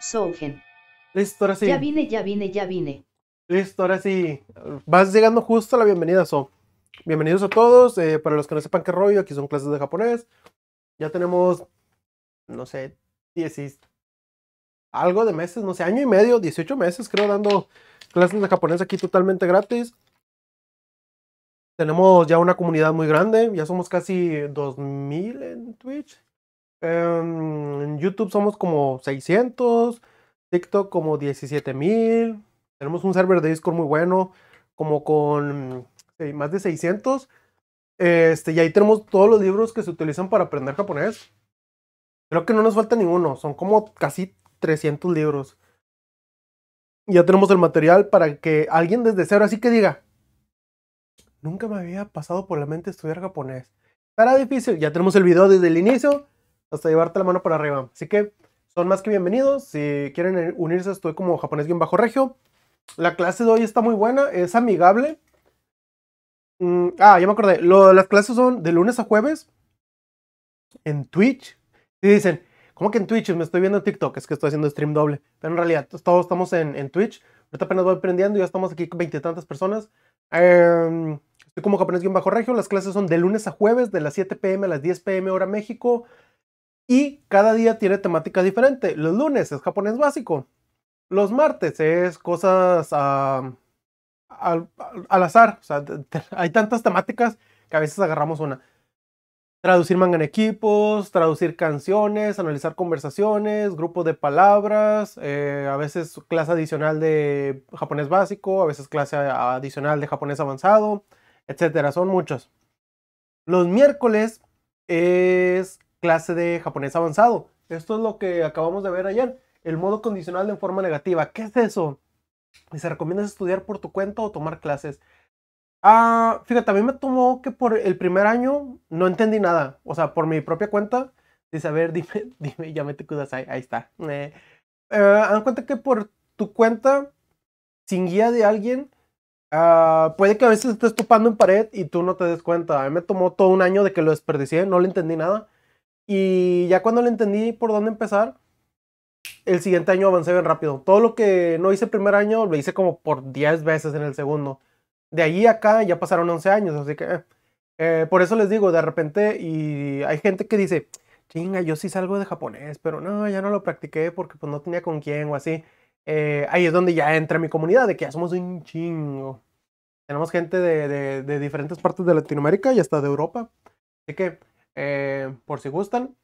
Sogen Listo, ahora sí. Ya vine, ya vine, ya vine. Listo, ahora sí. Vas llegando justo a la bienvenida, So. Bienvenidos a todos. Eh, para los que no sepan qué rollo, aquí son clases de japonés. Ya tenemos, no sé, 10, algo de meses, no sé, año y medio, 18 meses creo, dando clases de japonés aquí totalmente gratis. Tenemos ya una comunidad muy grande, ya somos casi 2.000 en Twitch, Em, en YouTube somos como 600, TikTok como 17,000. Tenemos un server de Discord muy bueno, como con más de 600. Este, y ahí tenemos todos los libros que se utilizan para aprender japonés. Creo que no nos falta ninguno, son como casi 300 libros. Ya tenemos el material para que alguien desde cero así que diga, nunca me había pasado por la mente estudiar japonés. Estará difícil, ya tenemos el video desde el inicio hasta llevarte la mano por arriba. Así que son más que bienvenidos. Si quieren eh, unirse, estoy como japonés-regio. bajo La clase de hoy está muy buena, es amigable. Mm, ah, ya me acordé. las clases son de lunes a jueves en Twitch. Y dicen, ¿cómo que en Twitch? Me estoy viendo en TikTok, es que estoy haciendo stream doble. Pero en realidad, todos estamos en, Twitch. Ahorita apenas voy aprendiendo, ya estamos aquí con tantas personas. Em, estoy como japonés-regio. bajo Las clases son de lunes a jueves, de las 7 pm a las 10 pm hora México. Y cada día tiene temática diferentes Los lunes es japonés básico. Los martes es cosas al, azar. O sea, hay tantas temáticas que a veces agarramos una. Traducir manga en equipos, traducir canciones, analizar conversaciones, grupos de palabras, eh, a veces clase adicional de japonés básico, a veces clase adicional de japonés avanzado, etcétera. Son muchas. Los miércoles es clase de japonés avanzado. Esto es lo que acabamos de ver ayer, el modo condicional de forma negativa. ¿Qué es eso? ¿Se recomienda estudiar por tu cuenta o tomar clases? Ah, fíjate, a mí me tomó que por el primer año no entendí nada. O sea, por mi propia cuenta, dice, a ver, dime, dime, ya me te cuidas ahí, ahí está. Eh, eh cuenta que por tu cuenta, sin guía de alguien, ah, puede que a veces estés topando en pared y tú no te des cuenta. A mí me tomó todo un año de que lo desperdicié, no le entendí nada. Y ya cuando le entendí por dónde empezar, el siguiente año avancé bien rápido. Todo lo que no hice el primer año lo hice como por 10 veces en el segundo. De ahí acá ya pasaron 11 años, así que eh, eh, por eso les digo, de repente, y hay gente que dice, chinga, yo sí salgo de japonés, pero no, ya no lo practiqué porque pues no tenía con quién o así. Eh, ahí es donde ya entra mi comunidad, de que ya somos un chingo. Tenemos gente de, de, de diferentes partes de Latinoamérica y hasta de Europa. Así que eh, por si gustan.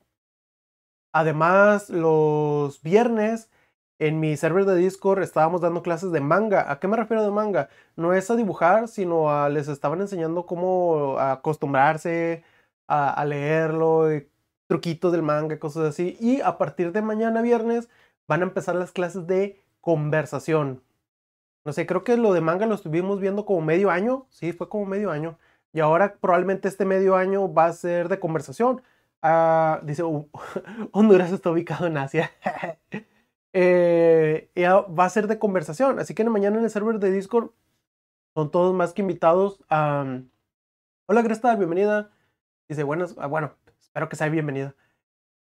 Además, los viernes en mi server de Discord estábamos dando clases de manga. ¿A qué me refiero de manga? No es a dibujar, sino a les estaban enseñando cómo acostumbrarse a, leerlo, eh, truquitos del manga, cosas así. Y a partir de mañana viernes van a empezar las clases de conversación. No sé, creo que lo de manga lo estuvimos viendo como medio año. Sí, fue como medio año. Y ahora probablemente este medio año va a ser de conversación. Ah, dice, Honduras está ubicado en Asia. eh, ah, va a ser de conversación. Así que mañana en el server de Discord son todos más que invitados. hola tal? bienvenida. Dice, buenas, ah, bueno, espero que sea bienvenida.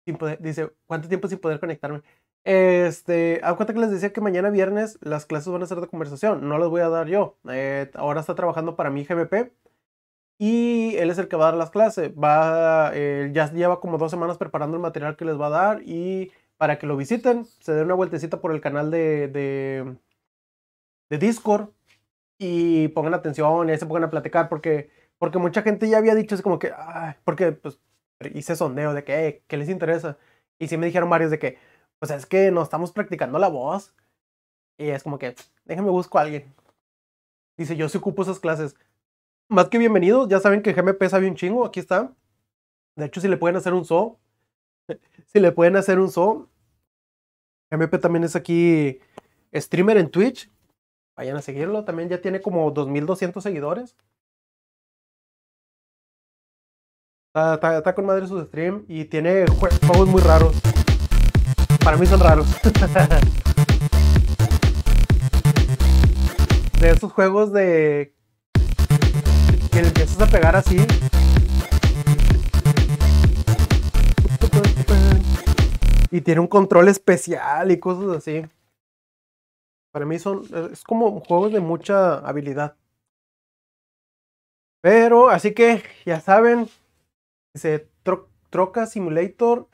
Sin dice, ¿cuánto tiempo sin poder conectarme? Este, cuenta que les decía que mañana viernes las clases van a ser de conversación, no las voy a dar yo. Eh, ahora está trabajando para mi GMP y él es el que va a dar las clases. Va, eh, ya lleva como dos semanas preparando el material que les va a dar y para que lo visiten, se den una vueltecita por el canal de, de, de Discord y pongan atención y ahí se pongan a platicar porque, porque mucha gente ya había dicho, es como que, ay, porque pues, hice sondeo de que, eh, ¿qué les interesa? Y sí me dijeron varios de que, pues es que no estamos practicando la voz. Y es como que, déjame busco a alguien. Dice, yo sí ocupo esas clases. Más que bienvenidos, ya saben que GMP sabe un chingo, aquí está. De hecho, si le pueden hacer un so, si le pueden hacer un show GMP también es aquí streamer en Twitch. Vayan a seguirlo, también ya tiene como 2200 seguidores. Está, está, con madre su stream y tiene juegos muy raros. Para mí son raros. de esos juegos de que empiezas a pegar así. Y tiene un control especial y cosas así. Para mí son. Es como juegos de mucha habilidad. Pero, así que, ya saben. se Troca Simulator.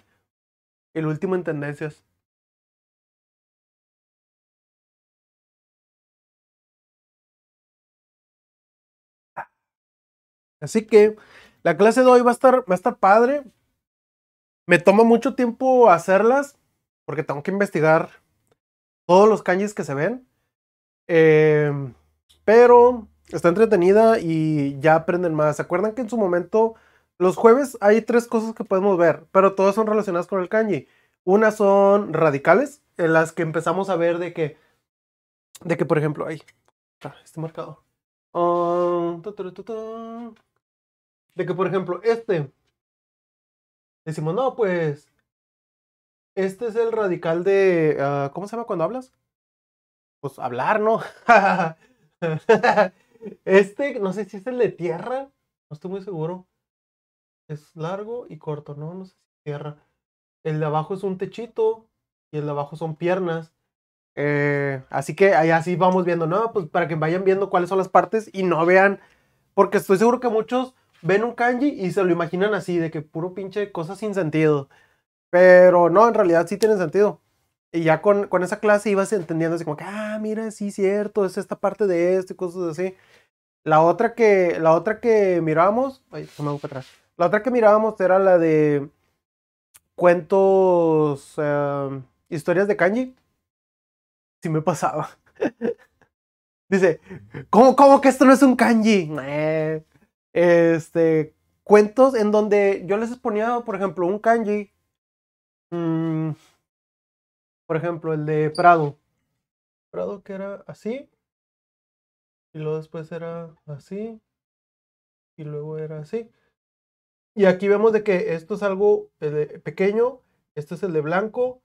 El último en tendencias. Así que la clase de hoy va a estar, va a estar padre. Me toma mucho tiempo hacerlas porque tengo que investigar todos los kanjis que se ven. Em, pero está entretenida y ya aprenden más. ¿Se acuerdan que en su momento, los jueves hay tres cosas que podemos ver, pero todas son relacionadas con el kanji? Una son radicales, en las que empezamos a ver de que, de que por ejemplo, ahí este marcador. Um, de que, por ejemplo, este. Decimos, no, pues. Este es el radical de. Ah, ¿Cómo se llama cuando hablas? Pues hablar, ¿no? este, no sé si es el de tierra. No estoy muy seguro. Es largo y corto, ¿no? No sé si es tierra. El de abajo es un techito. Y el de abajo son piernas. Eh, así que ahí así vamos viendo, ¿no? Pues para que vayan viendo cuáles son las partes y no vean. Porque estoy seguro que muchos ven un kanji y se lo imaginan así, de que puro pinche cosas sin sentido. Pero no, en realidad sí tiene sentido. Y ya con, con esa clase ibas entendiendo así como que, ah, mira, sí, cierto, es esta parte de esto y cosas así. La otra que, la otra que mirábamos, ay, me para atrás. La otra que mirábamos era la de cuentos, em, historias de kanji. Sí me pasaba. Dice, ¿cómo, cómo que esto no es un kanji? Eh, este, cuentos en donde yo les exponía, por ejemplo, un kanji. Mm, por ejemplo, el de Prado. Prado que era así. Y luego después era así. Y luego era así. Y aquí vemos de que esto es algo eh, pequeño. Este es el de blanco.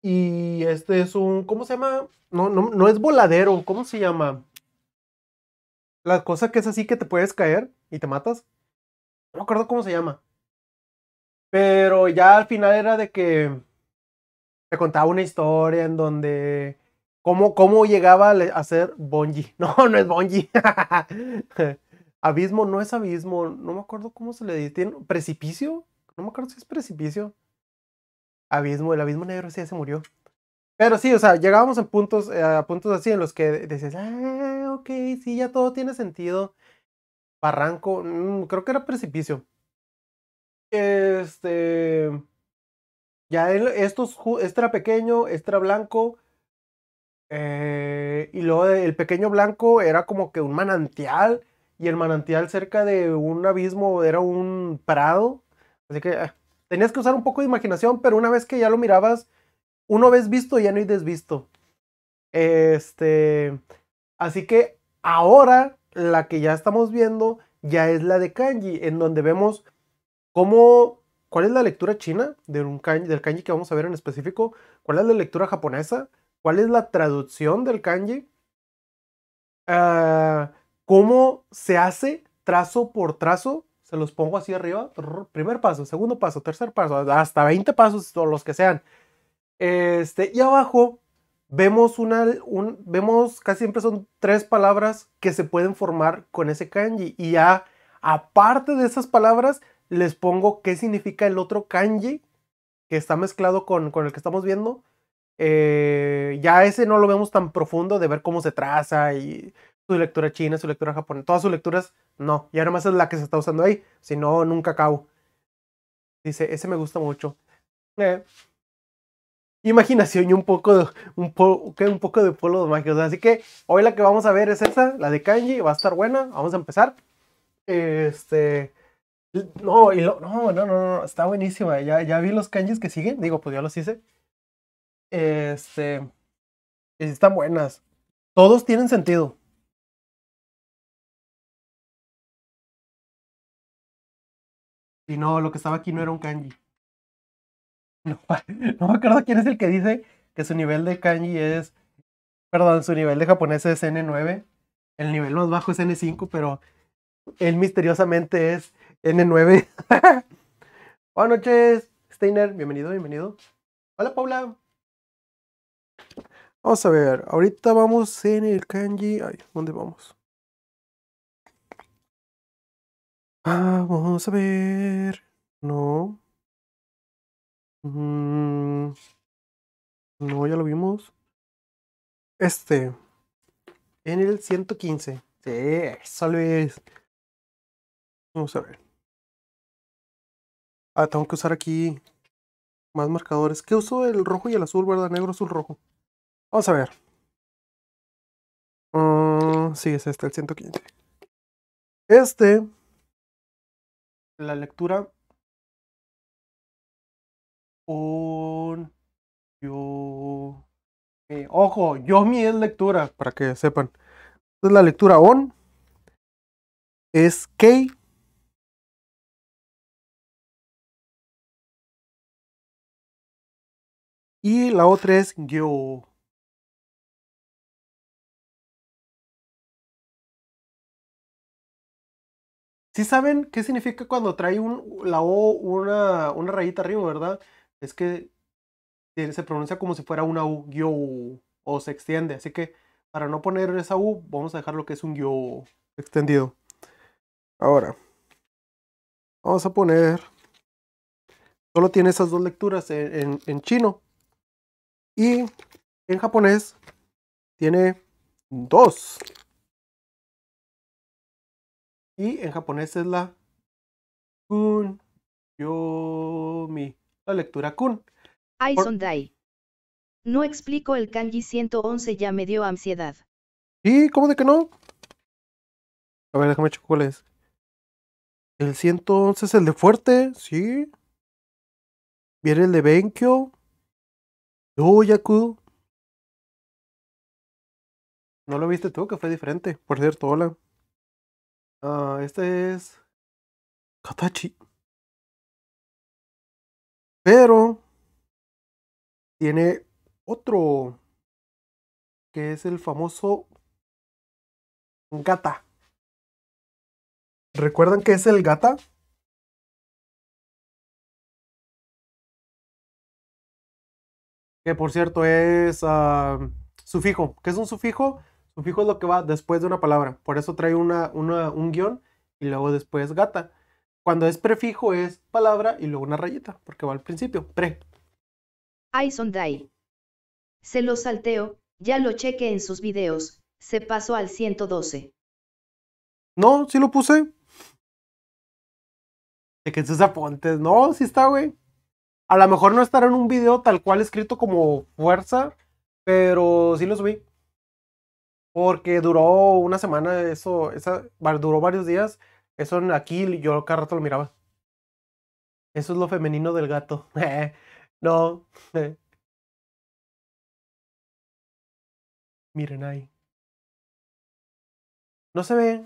Y este es un, ¿cómo se llama? No, no, no es voladero, ¿cómo se llama? La cosa que es así que te puedes caer y te matas. No me acuerdo cómo se llama. Pero ya al final era de que te contaba una historia en donde cómo, cómo llegaba a ser Bonji. No, no es Bonji. abismo no es abismo. No me acuerdo cómo se le dice. precipicio? No me acuerdo si es precipicio. Abismo, el abismo negro sí ya se murió. Pero sí, o sea, llegábamos en puntos, eh, a puntos así en los que decías, ah, ok, sí, ya todo tiene sentido. Barranco, mm, creo que era precipicio. Este. Ya estos, este pequeño, este blanco. Eh, y luego el pequeño blanco era como que un manantial. Y el manantial cerca de un abismo era un prado. Así que ah, tenías que usar un poco de imaginación, pero una vez que ya lo mirabas, uno vez visto ya no hay desvisto. Este, así que ahora la que ya estamos viendo ya es la de kanji, en donde vemos cómo, cuál es la lectura china del kanji que vamos a ver en específico, cuál es la lectura japonesa, cuál es la traducción del kanji, ah, cómo se hace trazo por trazo, se los pongo así arriba, primer paso, segundo paso, tercer paso, hasta 20 pasos o los que sean. Este, y abajo vemos una, vemos casi siempre son tres palabras que se pueden formar con ese kanji. Y ya, aparte de esas palabras, les pongo qué significa el otro kanji que está mezclado con, con el que estamos viendo. Eh, ya ese no lo vemos tan profundo de ver cómo se traza y su lectura china, su lectura japonesa, todas sus lecturas, no. Y más es la que se está usando ahí, si no, nunca acabo. Dice, ese me gusta mucho. Eh, imaginación y un poco, de, un, po, un poco de magia Así que hoy la que vamos a ver es esa, la de Kanji, va a estar buena, vamos a empezar. Este... No, y no, no, no, no, está buenísima. Ya, ya vi los kanjis que siguen. Digo, pues ya los hice. Este. están buenas. Todos tienen sentido. Y no, lo que estaba aquí no era un kanji. No, me acuerdo quién es el que dice que su nivel de kanji es. Perdón, su nivel de japonés es N9. El nivel más bajo es N5, pero él misteriosamente es N9. Buenas noches, Steiner. Bienvenido, bienvenido. Hola, Paula. Vamos a ver. Ahorita vamos en el kanji. Ay, ¿dónde vamos? Ah, vamos a ver. No. Mm, no, ya lo vimos. Este. En el 115. Sí, eso Luis. Vamos a ver. Ah, tengo que usar aquí más marcadores. ¿Qué uso? El rojo y el azul, ¿verdad? Negro, azul, rojo. Vamos a ver. Ah, sí, es este, el 115. Este. La lectura yo. Eh, ojo ojo, mi es lectura, para que sepan. Entonces la lectura on es KEY Y la otra es yo. si saben qué significa cuando trae un, la O una, una rayita arriba, verdad? es que eh, se pronuncia como si fuera una U, yo, o se extiende. Así que para no poner esa U, vamos a dejar lo que es un yo extendido. Ahora, vamos a poner, solo tiene esas dos lecturas en, en chino. Y en japonés tiene dos. Y en japonés es la Kun Yomi lectura kun. No explico el kanji 111, ya me dio ansiedad. ¿Y? ¿Cómo de que no? A ver, déjame checar cuál es. El 111 es el de fuerte, sí. Viene el de Benkyo. Yaku. No lo viste tú, que fue diferente. Por cierto, hola. Ah, este es. Katachi. Pero tiene otro que es el famoso gata. ¿Recuerdan qué es el gata? Que por cierto es ah, sufijo. ¿Qué es un sufijo? Sufijo es lo que va después de una palabra. Por eso trae un guión y luego después gata. Cuando es prefijo es palabra y luego una rayita, porque va al principio, pre. I Se lo salteo, ya lo cheque en sus videos, se pasó al 112. No, sí lo puse. De que sus apuntes. No, sí está, güey. A lo mejor no estará en un video tal cual escrito como fuerza, pero sí lo subí. Porque duró una semana, eso, esa, duró varios días eso aquí yo cada rato lo miraba. Eso es lo femenino del gato. Eh, no. Eh. Miren ahí. No se ve.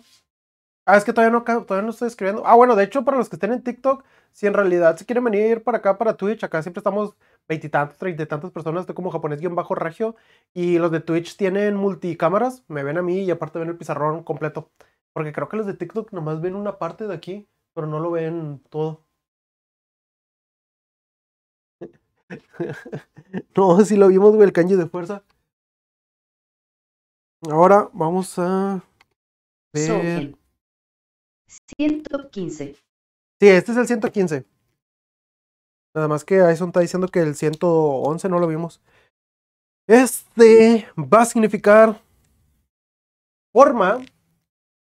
Ah, es que todavía no, todavía no estoy escribiendo. Ah, bueno, de hecho, para los que estén en TikTok, si en realidad se quieren venir ir para acá, para Twitch, acá siempre estamos veintitantos, treinta y tantas personas, estoy como japonés guión bajo regio. Y los de Twitch tienen multicámaras, me ven a mí y aparte ven el pizarrón completo. Porque creo que los de TikTok nomás ven una parte de aquí, pero no lo ven todo. no, si lo vimos, güey, el kanji de fuerza. Ahora vamos a ver. 115. Sí, este es el 115. Nada más que Aison está diciendo que el 111 no lo vimos. Este va a significar forma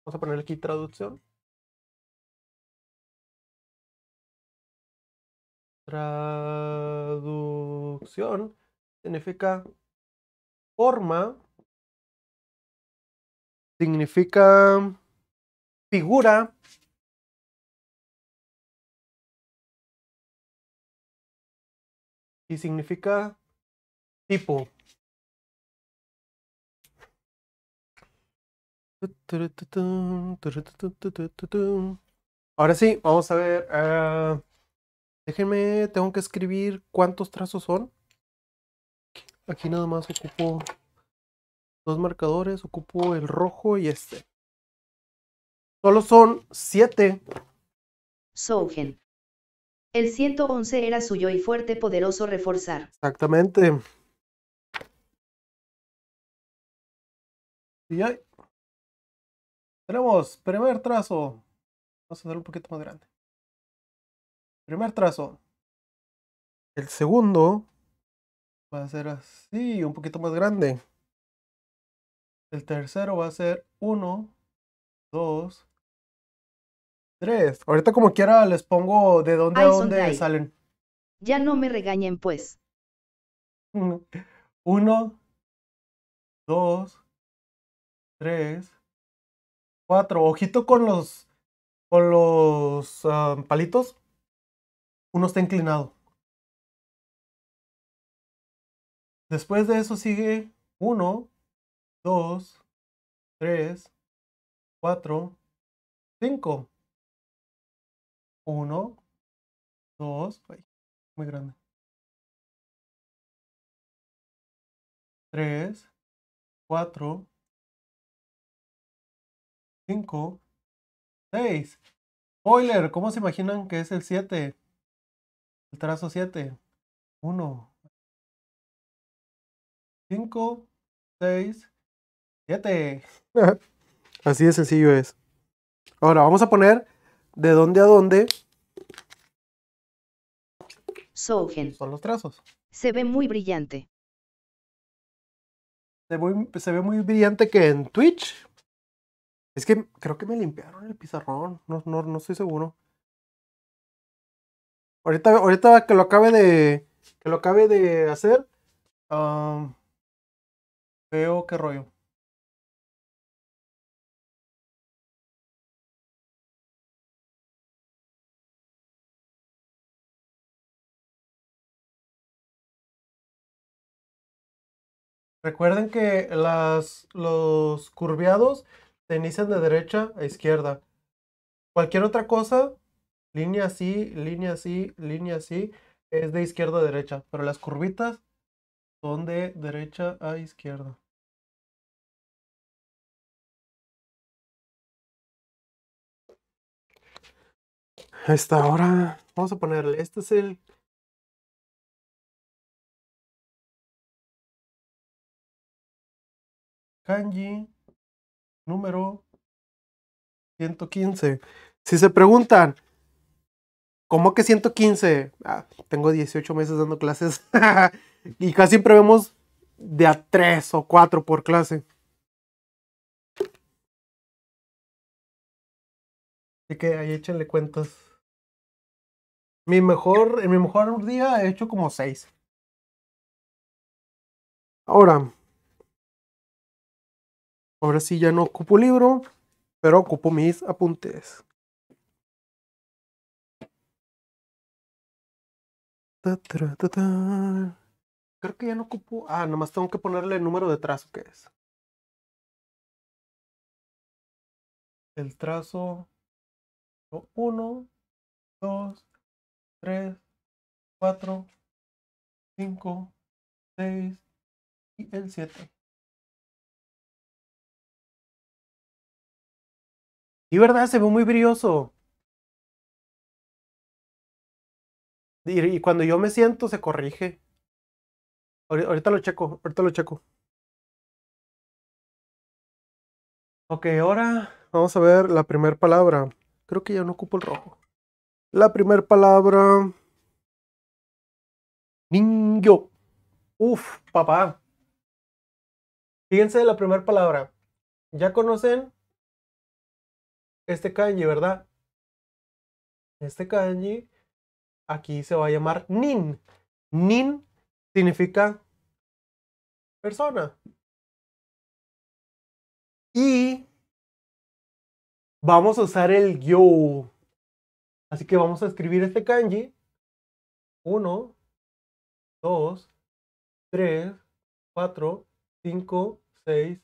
Vamos a poner aquí traducción. Traducción significa forma, significa figura, y significa tipo. Ahora sí, vamos a ver. Ah, déjenme, tengo que escribir cuántos trazos son. Aquí nada más ocupo dos marcadores, ocupo el rojo y este. Solo son siete. Sougen. El 111 era suyo y fuerte, poderoso reforzar. Exactamente. Tenemos primer trazo. Vamos a hacerlo un poquito más grande. Primer trazo. El segundo va a ser así, un poquito más grande. El tercero va a ser Uno, dos Tres Ahorita como quiera les pongo de dónde a dónde salen. Ya no me regañen pues. 1, 2, 3, Cuatro. Ojito con los. Con los ah, palitos. Uno está inclinado. Después de eso sigue 1, 2, 3, 4, 5. 1, 2, muy grande. 3, 4, 5, 6. spoiler, ¿cómo se imaginan que es el 7? El trazo 7. 1, 5, 6, 7. Así de sencillo es. Ahora vamos a poner de dónde a dónde. Sogen. Son los trazos. Se ve muy brillante. se ve muy brillante que en Twitch. Es que creo que me limpiaron el pizarrón. No, no, no estoy seguro. Ahorita, ahorita que lo acabe de. Que lo acabe de hacer. Ah, veo qué rollo. Recuerden que las, los curveados se inician de derecha a izquierda. Cualquier otra cosa, línea así, línea así, línea así, es de izquierda a derecha. Pero las curvitas son de derecha a izquierda. Hasta ahora, vamos a ponerle, este es el kanji número 115. Si se preguntan, ¿cómo que 115? Ah, tengo 18 meses dando clases y casi siempre vemos de a 3 o 4 por clase. Así que ahí échenle cuentas. Mi mejor, en mi mejor día he hecho como 6. Ahora, Ahora sí ya no ocupo libro, pero ocupo mis apuntes. Creo que ya no ocupo. Ah, nomás tengo que ponerle el número de trazo que es. El trazo 1, 2, 3, 4, 5, 6 y el 7. Y verdad, se ve muy brilloso. Y, cuando yo me siento, se corrige. Ahorita lo checo, ahorita lo checo. Ok, ahora vamos a ver la primera palabra. Creo que ya no ocupo el rojo. La primera palabra. Ningyo. Uf, papá. Fíjense la primera palabra. ¿Ya conocen este kanji, ¿verdad? Este kanji aquí se va a llamar nin. Nin significa persona. Y vamos a usar el yo. Así que vamos a escribir este kanji. Uno Dos Tres, cuatro, cinco Seis,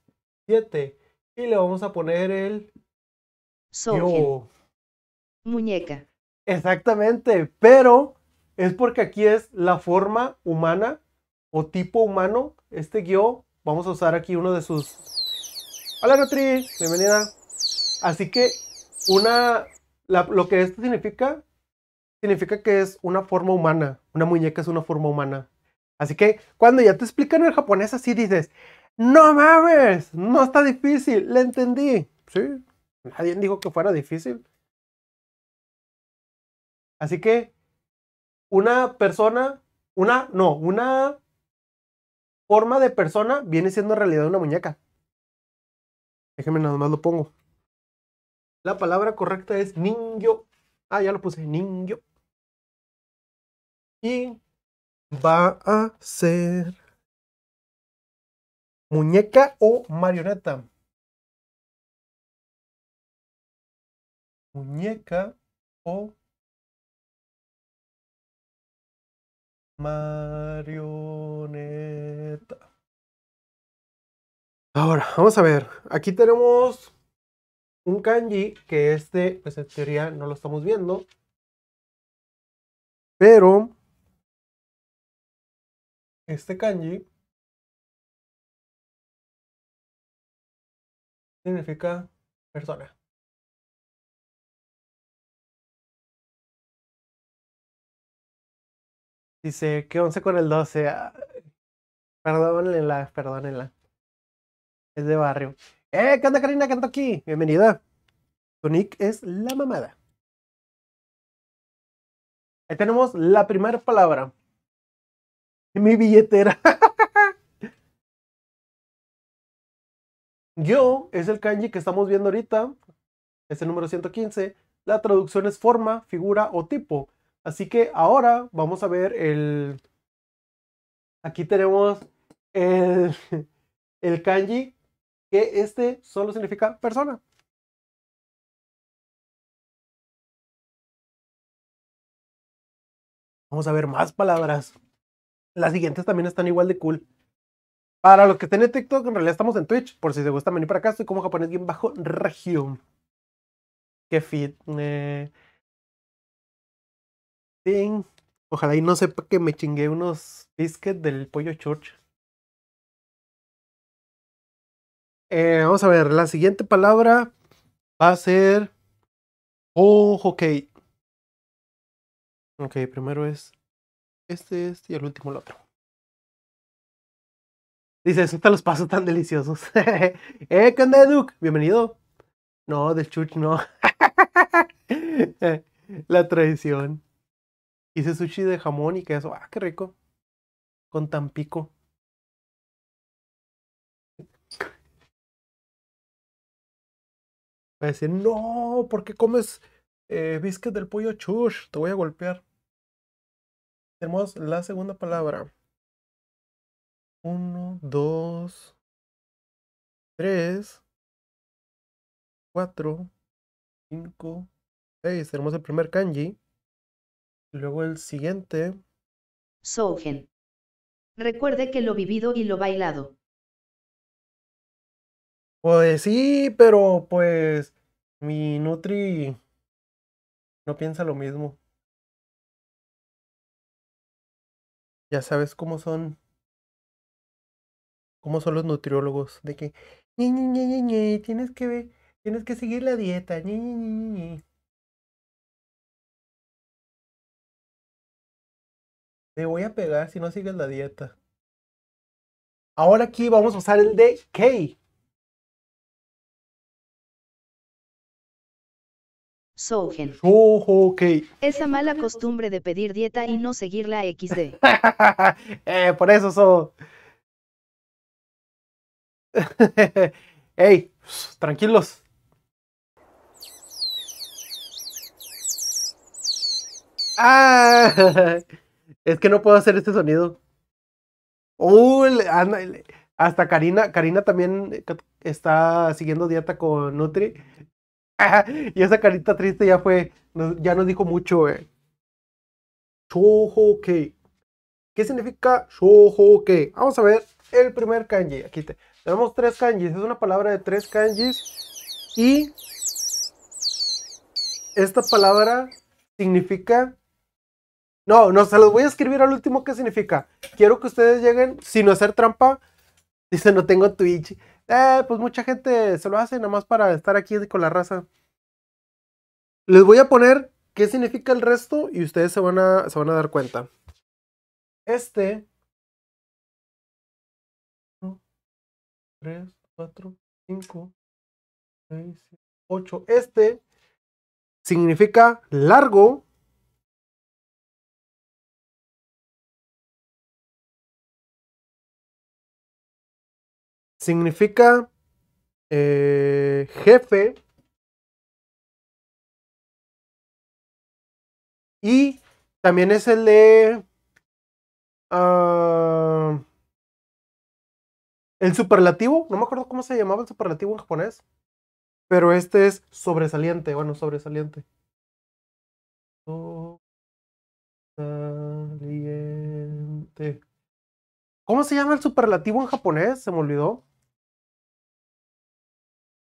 siete Y le vamos a poner el Sogen. Muñeca. Exactamente, pero es porque aquí es la forma humana o tipo humano. Este yo vamos a usar aquí uno de sus... Hola Nutri, bienvenida. Así que una... lo que esto significa, significa que es una forma humana. Una muñeca es una forma humana. Así que cuando ya te explican el japonés así dices, no mames, no está difícil, le entendí. Sí, Nadie dijo que fuera difícil. Así que una persona, una, no, una forma de persona viene siendo en realidad una muñeca. Déjenme nada más lo pongo. La palabra correcta es niño. Ah, ya lo puse, ninjo. Y va a ser muñeca o marioneta. muñeca o marioneta. Ahora, vamos a ver. Aquí tenemos un kanji que este, pues en teoría no lo estamos viendo. Pero este kanji significa persona. Dice, que 11 con el 12? Ah, perdónenla, perdónenla. Es de barrio. ¡Eh! ¿Qué onda, Karina? ¿Qué onda aquí? Bienvenida. Tu es la mamada. Ahí tenemos la primera palabra. Mi billetera. Yo es el kanji que estamos viendo ahorita. Es el número 115. La traducción es forma, figura o tipo. Así que ahora vamos a ver el... Aquí tenemos el, el kanji, que este solo significa persona. Vamos a ver más palabras. Las siguientes también están igual de cool. Para los que estén en TikTok, en realidad estamos en Twitch. Por si se gusta venir para acá, estoy como japonés bien bajo región. Qué fit. Eh... Ojalá y no sepa que me chingué unos biscuits del pollo church. Eh, vamos a ver, la siguiente palabra va a ser oh, ok. Ok, primero es este, este y el último el otro. Dice, suelta los pasos tan deliciosos. eh, ¿qué Bienvenido. No, del church no. la traición. Hice sushi de jamón y queso. Ah, qué rico. Con tan pico. Va a decir, no, ¿por qué comes eh, del pollo chush? Te voy a golpear. Tenemos la segunda palabra. Uno, dos, tres, cuatro, cinco, seis. Tenemos el primer kanji. Luego el siguiente. Sougen. Recuerde que lo vivido y lo bailado. Pues sí, pero pues mi Nutri no piensa lo mismo. Ya sabes cómo son. Cómo son los nutriólogos. De que. tienes que ver. Tienes que seguir la dieta. Te voy a pegar si no sigues la dieta. Ahora aquí vamos a usar el de K. Sogen. Oh, Esa mala costumbre de pedir dieta y no seguirla XD. Eh, por eso so. Ey, tranquilos. Ah. Es que no puedo hacer este sonido. Uh, hasta Karina, Karina también eh, está siguiendo dieta con Nutri. y esa carita triste ya fue, ya nos dijo mucho, eh. que ¿Qué significa Shohokei Vamos a ver el primer kanji. Aquí tenemos tres kanjis. Es una palabra de tres kanjis. Y esta palabra significa no, no, se los voy a escribir al último qué significa. Quiero que ustedes lleguen sin hacer trampa. Dice, no tengo Twitch. Eh, pues mucha gente se lo hace nada más para estar aquí con la raza. Les voy a poner qué significa el resto y ustedes se van a, se van a dar cuenta. Este. Tres, cuatro, cinco Seis, ocho Este significa largo, significa eh, jefe y también es el de ah, el superlativo, no me acuerdo cómo se llamaba el superlativo en japonés, pero este es sobresaliente, bueno, sobresaliente. Sobresaliente. ¿Cómo se llama el superlativo en japonés? Se me olvidó.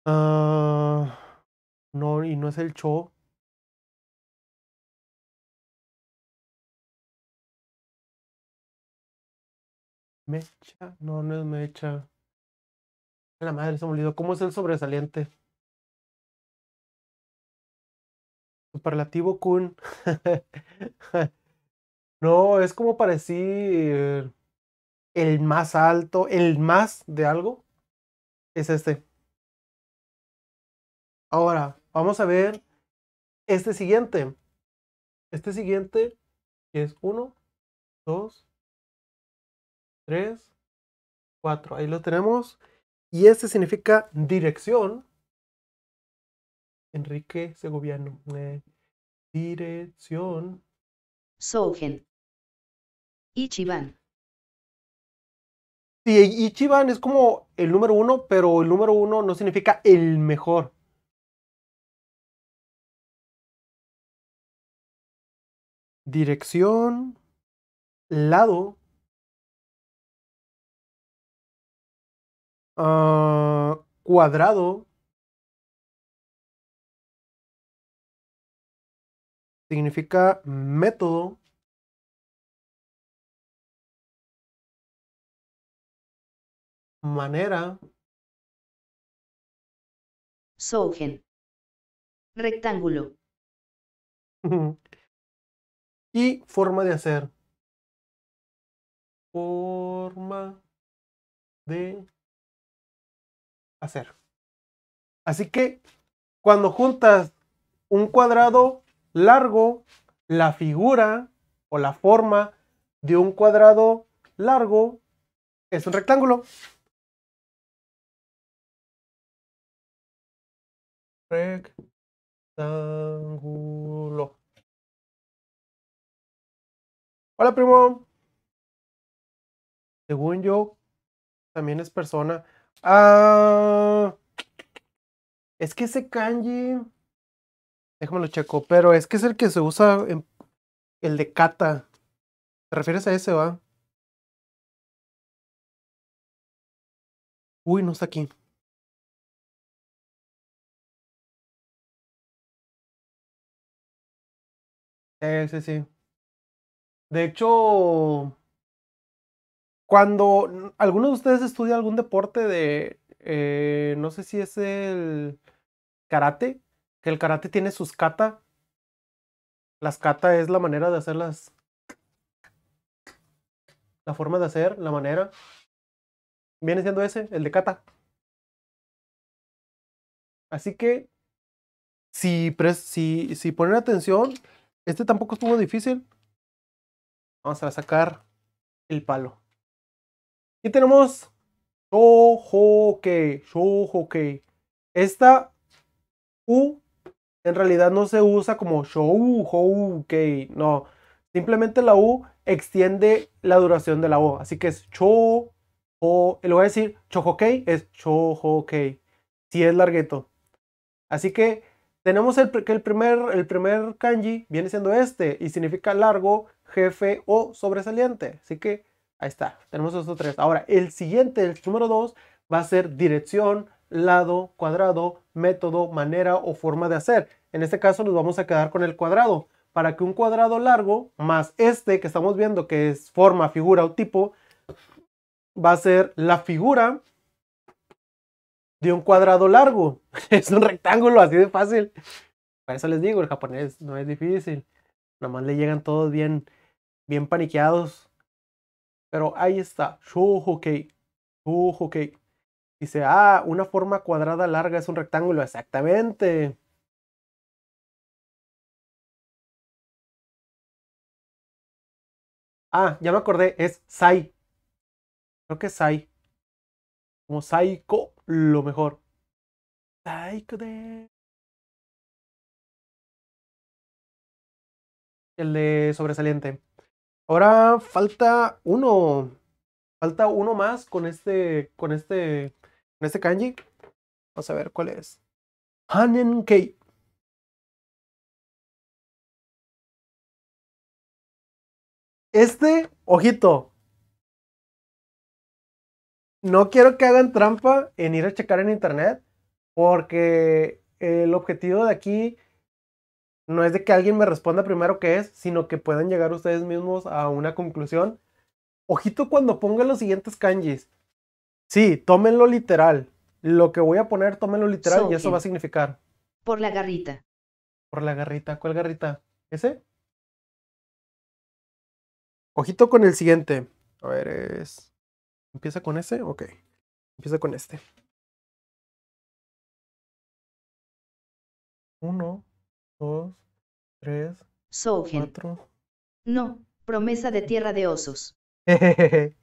Ah, no, y no es el show. Mecha, no, no es mecha. La madre se me olvidó. ¿Cómo es el sobresaliente? Superlativo Kun. no, es como para decir el más alto, el más de algo. Es este. Ahora, vamos a ver este siguiente. Este siguiente es 1, 2, 3, 4. Ahí lo tenemos. Y este significa dirección. Enrique Segoviano. Eh, dirección. Sogen. Ichiban. Sí, Ichiban es como el número uno, pero el número uno no significa el mejor. dirección, lado. Ah, cuadrado. Significa método. Manera. Sogen. Rectángulo. Y forma de hacer. Forma de hacer. Así que cuando juntas un cuadrado largo, la figura o la forma de un cuadrado largo es un rectángulo. Rectángulo. Hola, primo. Según yo, también es persona. Ah, es que ese kanji. Déjame lo checo, pero es que es el que se usa en el de kata. ¿Te refieres a ese, va? Uy, no está aquí. Sí, sí, sí. De hecho, cuando alguno de ustedes estudia algún deporte de, eh, no sé si es el karate, que el karate tiene sus kata. Las kata es la manera de hacerlas. La forma de hacer, la manera. Viene siendo ese, el de kata. Así que, si, si, si ponen atención, este tampoco estuvo difícil. Vamos a sacar el palo. Y tenemos Shohoke. Shohoke. Esta U en realidad no se usa como Shohoke. No. Simplemente la U extiende la duración de la O. Así que es Cho. O, el voy a decir ok es ok Si es largueto. Así que tenemos el, que el primer, el primer kanji viene siendo este y significa largo jefe o sobresaliente. Así que ahí está, tenemos esos tres. Ahora, el siguiente, el número dos, va a ser dirección, lado, cuadrado, método, manera o forma de hacer. En este caso nos vamos a quedar con el cuadrado. Para que un cuadrado largo más este que estamos viendo que es forma, figura o tipo, va a ser la figura de un cuadrado largo. es un rectángulo así de fácil. Por eso les digo, el japonés no es difícil. Nada más le llegan todos bien, bien paniqueados. Pero ahí está, Shuhukei. y Dice, ah, una forma cuadrada larga es un rectángulo. Exactamente. Ah, ya me acordé, es Sai. Creo que es Sai. Como Saiko, lo mejor. Saiko de... el de sobresaliente. Ahora falta uno. Falta uno más con este. con este. con este kanji. Vamos a ver cuál es. KEI Este, ojito. No quiero que hagan trampa en ir a checar en internet. Porque el objetivo de aquí no es de que alguien me responda primero qué es, sino que puedan llegar ustedes mismos a una conclusión. Ojito cuando ponga los siguientes kanjis. Sí, tómenlo literal. Lo que voy a poner, tómenlo literal y eso va a significar. Por la garrita. Por la garrita. ¿Cuál garrita? ¿Ese? Ojito con el siguiente. A ver, es... ¿Empieza con ese? Ok. Empieza con este. Uno, Dos, tres, No, promesa de tierra de osos.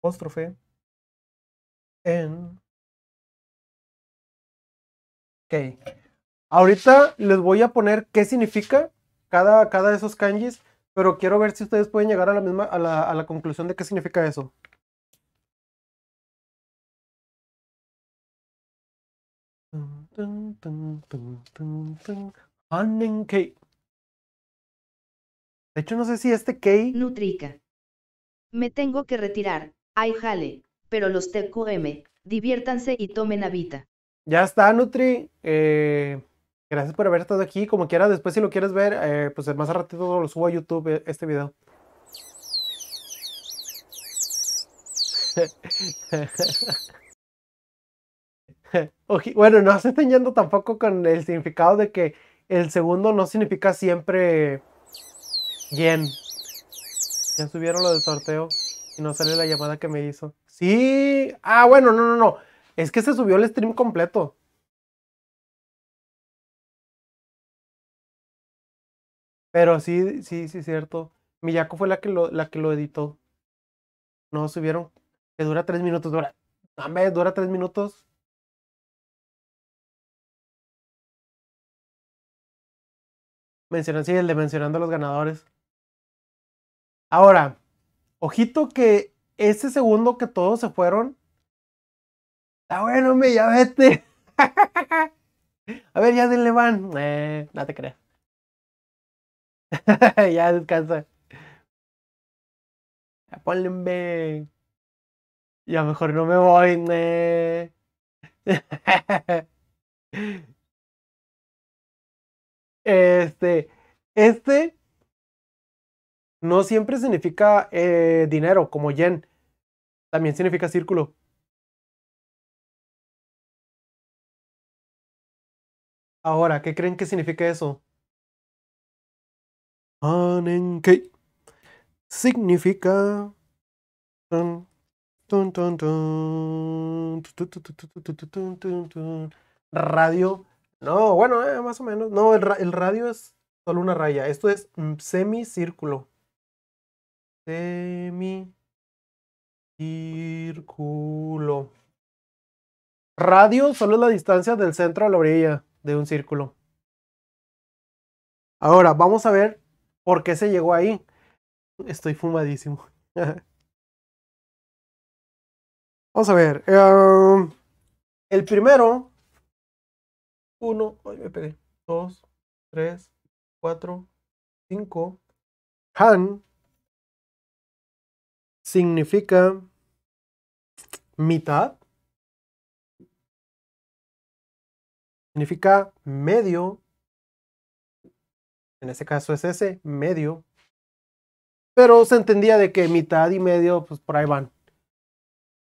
Apóstrofe. En. Ok. Ahorita les voy a poner qué significa cada, cada de esos kanjis, pero quiero ver si ustedes pueden llegar a la misma, a la, a la conclusión de qué significa eso. De hecho, no sé si este kei. Nutrica. Me tengo que retirar. Ay, jale. Pero los TQM, diviértanse y tomen habita ya está, Nutri. Eh, gracias por haber estado aquí. Como quieras, después si lo quieres ver, eh, pues más a ratito lo subo a YouTube eh, este video. bueno, no se estén tampoco con el significado de que el segundo no significa siempre bien Ya subieron lo del sorteo y no sale la llamada que me hizo. Sí. Ah, bueno, no, no, no. Es que se subió el stream completo. Pero sí, sí, sí, cierto. Miyako fue la que lo, la que lo editó. No subieron. Que dura tres minutos. Dura, dame, dura tres minutos. Mencionan, sí, el de mencionando a los ganadores. Ahora, ojito que ese segundo que todos se fueron Está bueno, me ya vete. Este. A ver, ya se le van. Eh, no te creas. ya descansa. Ya ponle un B. Ya mejor no me voy. este, este no siempre significa eh, dinero como yen. También significa círculo. Ahora, ¿qué creen que significa eso? significa. Radio. No, bueno, más o menos. No, el, el, radio es solo una raya. Esto es semicírculo. Semicírculo. Radio solo es la distancia del centro a la orilla de un círculo. Ahora, vamos a ver por qué se llegó ahí. Estoy fumadísimo. vamos a ver. Em, el primero. Uno. Dos, tres, cuatro, cinco. Han significa mitad. significa medio. En ese caso es ese, medio. Pero se entendía de que mitad y medio, pues por ahí van.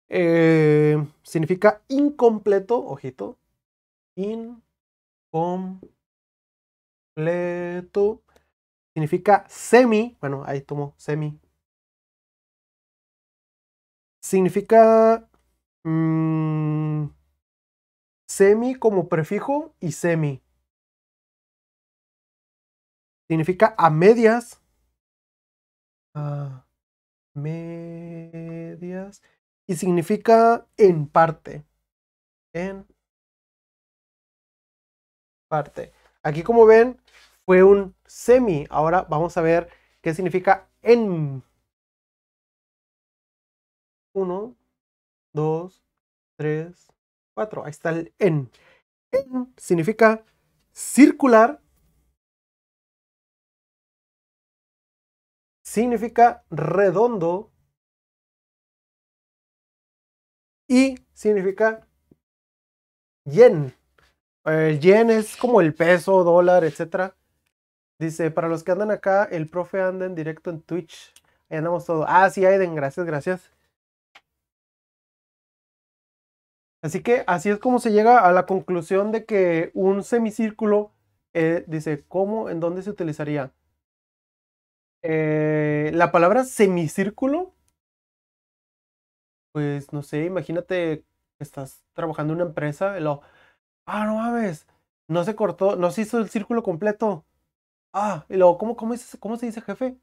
Eh, significa incompleto, ojito. Incompleto. Significa semi. Bueno, ahí tomo semi. Significa... Mm, semi como prefijo y semi. Significa a medias. A medias. Y significa en parte. En parte. Aquí como ven fue un semi. Ahora vamos a ver qué significa en. Uno, dos, tres, Ahí está el en. En significa circular. Significa redondo. Y significa yen. El yen es como el peso, dólar, etc. Dice, para los que andan acá, el profe anda en directo en Twitch. Ahí andamos todo. Ah, sí, Aiden, gracias, gracias. Así que así es como se llega a la conclusión de que un semicírculo eh, dice, ¿cómo? ¿En dónde se utilizaría? Eh, la palabra semicírculo, pues no sé, imagínate que estás trabajando en una empresa y lo, ah, no mames, no se cortó, no se hizo el círculo completo. Ah, y luego, ¿cómo, cómo, cómo se dice jefe?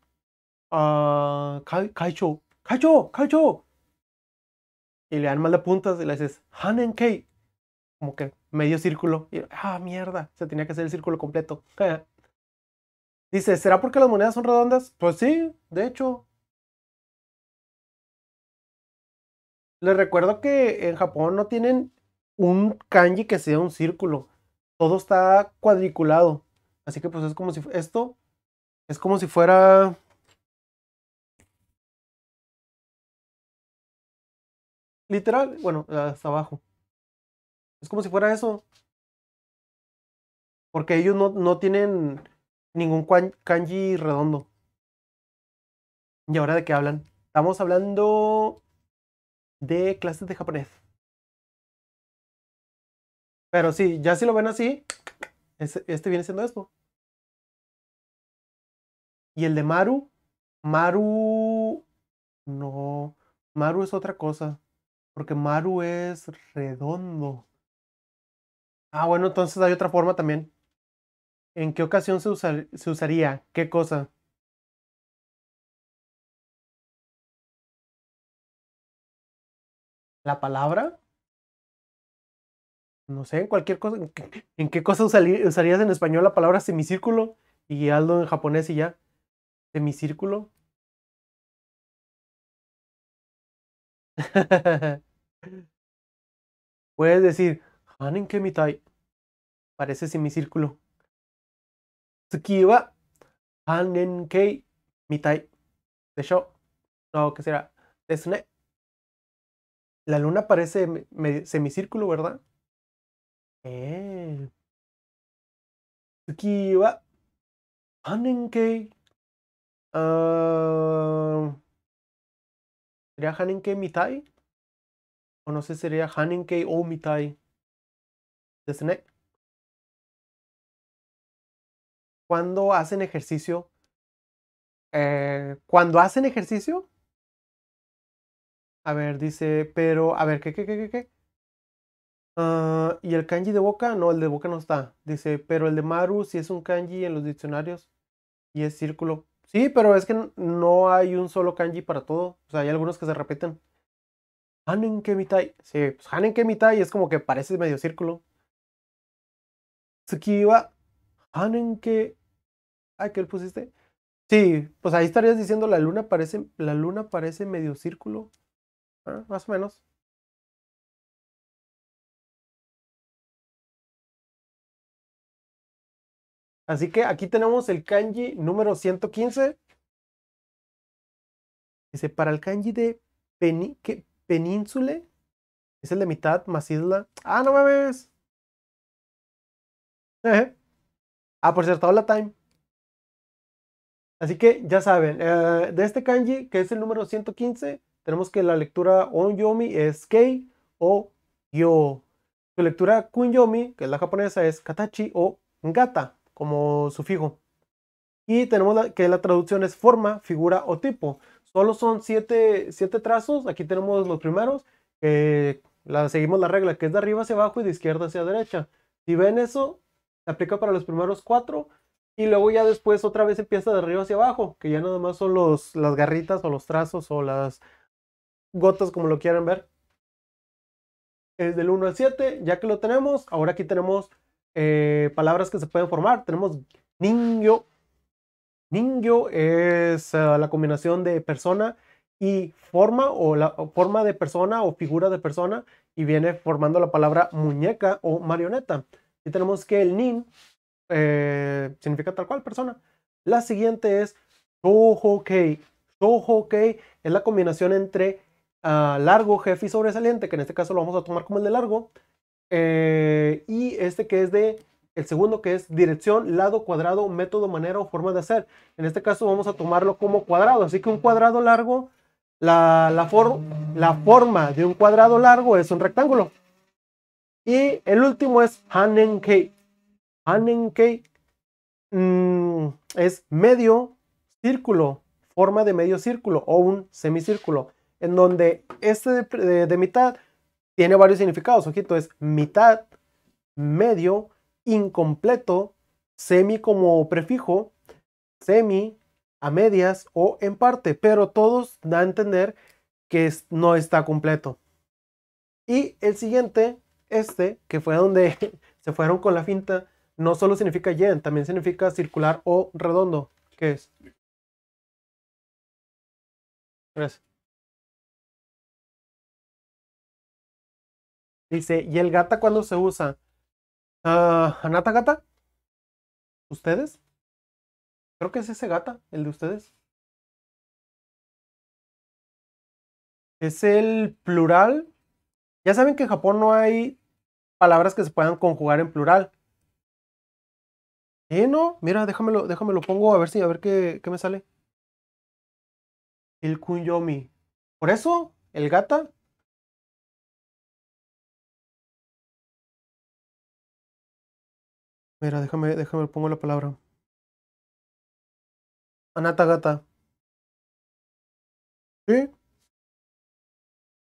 Ah, Caicho, Kaicho, y le dan mal de puntas y le dices, Hanen Como que medio círculo. Y, ah, mierda, se tenía que hacer el círculo completo. Dice, ¿será porque las monedas son redondas? Pues sí, de hecho. Les recuerdo que en Japón no tienen un kanji que sea un círculo. Todo está cuadriculado. Así que pues es como si esto es como si fuera Literal, bueno, hasta abajo. Es como si fuera eso. Porque ellos no, no tienen ningún kanji redondo. ¿Y ahora de qué hablan? Estamos hablando de clases de japonés. Pero sí, ya si lo ven así, este, este viene siendo esto. Y el de Maru, Maru, no, Maru es otra cosa. Porque Maru es redondo. Ah, bueno, entonces hay otra forma también. ¿En qué ocasión se, usaría? ¿Qué cosa? ¿La palabra? No sé, en cualquier cosa. ¿En qué, cosa usarías en español la palabra semicírculo? Y Aldo en japonés y ya. Semicírculo. Puedes decir, Hanen mitai, Parece semicírculo. Tsuki hanen mitai. De show. No, ¿qué será? Desne. La luna parece semicírculo, ¿verdad? Eh. Tsuki hanen ¿Sería Hanenkei Mitai? O no sé, sería Hanenkei o Mitai. de Cuando hacen ejercicio. Eh, ¿Cuándo cuando hacen ejercicio. A ver, dice, pero, a ver, ¿qué, qué, qué, qué, qué? Ah, ¿Y el kanji de boca? No, el de boca no está. Dice, pero el de Maru sí es un kanji en los diccionarios y es círculo. Sí, pero es que no hay un solo kanji para todo. O sea, hay algunos que se repiten. Hanenke mitai, Sí, pues Hanenke mitai es como que parece medio círculo. Tsukiwa Hanen que. Ah, ¿qué le pusiste? Sí, pues ahí estarías diciendo la luna parece, la luna parece medio círculo. Ah, más o menos. Así que aquí tenemos el kanji número 115. Dice, para el kanji de peni, penínsule, es el de mitad más isla. Ah, no me ves. Ah, por cierto, hola time. Así que ya saben, eh, de este kanji, que es el número 115, tenemos que la lectura onyomi es kei o yo. Su lectura kunyomi, que es la japonesa, es katachi o gata como sufijo. Y tenemos que la traducción es forma, figura o tipo. Solo son siete, trazos. Aquí tenemos los primeros. seguimos la regla que es de arriba hacia abajo y de izquierda hacia derecha. Si ven eso, se aplica para los primeros cuatro. Y luego ya después otra vez empieza de arriba hacia abajo, que ya nada más son los, las garritas o los trazos o las gotas como lo quieran ver. Es del 1 al 7, ya que lo tenemos, ahora aquí tenemos eh, palabras que se pueden formar. Tenemos Ningyo Niño es eh, la combinación de persona y forma o la forma de persona o figura de persona y viene formando la palabra muñeca o marioneta. Y tenemos que el nin eh, significa tal cual persona. La siguiente es shohokei. Shohokei es la combinación entre ah, largo, jefe y sobresaliente, que en este caso lo vamos a tomar como el de largo, eh, y este que es de, el segundo que es dirección, lado, cuadrado, método, manera o forma de hacer. En este caso vamos a tomarlo como cuadrado, así que un cuadrado largo, la, la forma de un cuadrado largo es un rectángulo. Y el último es Hanenkei. Hanenkei mm, es medio círculo, forma de medio círculo o un semicírculo, en donde este de mitad tiene varios significados. Ojito, es mitad, medio, incompleto, semi como prefijo, semi, a medias o en parte, pero todos da a entender que no está completo. Y el siguiente, este, que fue donde se fueron con la finta, no solo significa yen, también significa circular o redondo, que es. Gracias. Dice, ¿y el gata cuando se usa? Ah, ¿Anata gata? ¿Ustedes? Creo que es ese gata, el de ustedes. Es el plural. Ya saben que en Japón no hay palabras que se puedan conjugar en plural. Eh, no, mira, déjamelo, déjamelo pongo a ver si, a ver qué, qué me sale. El kunyomi. Por eso, el gata Mira, déjame, déjame, pongo la palabra. Anata Gata. ¿Sí?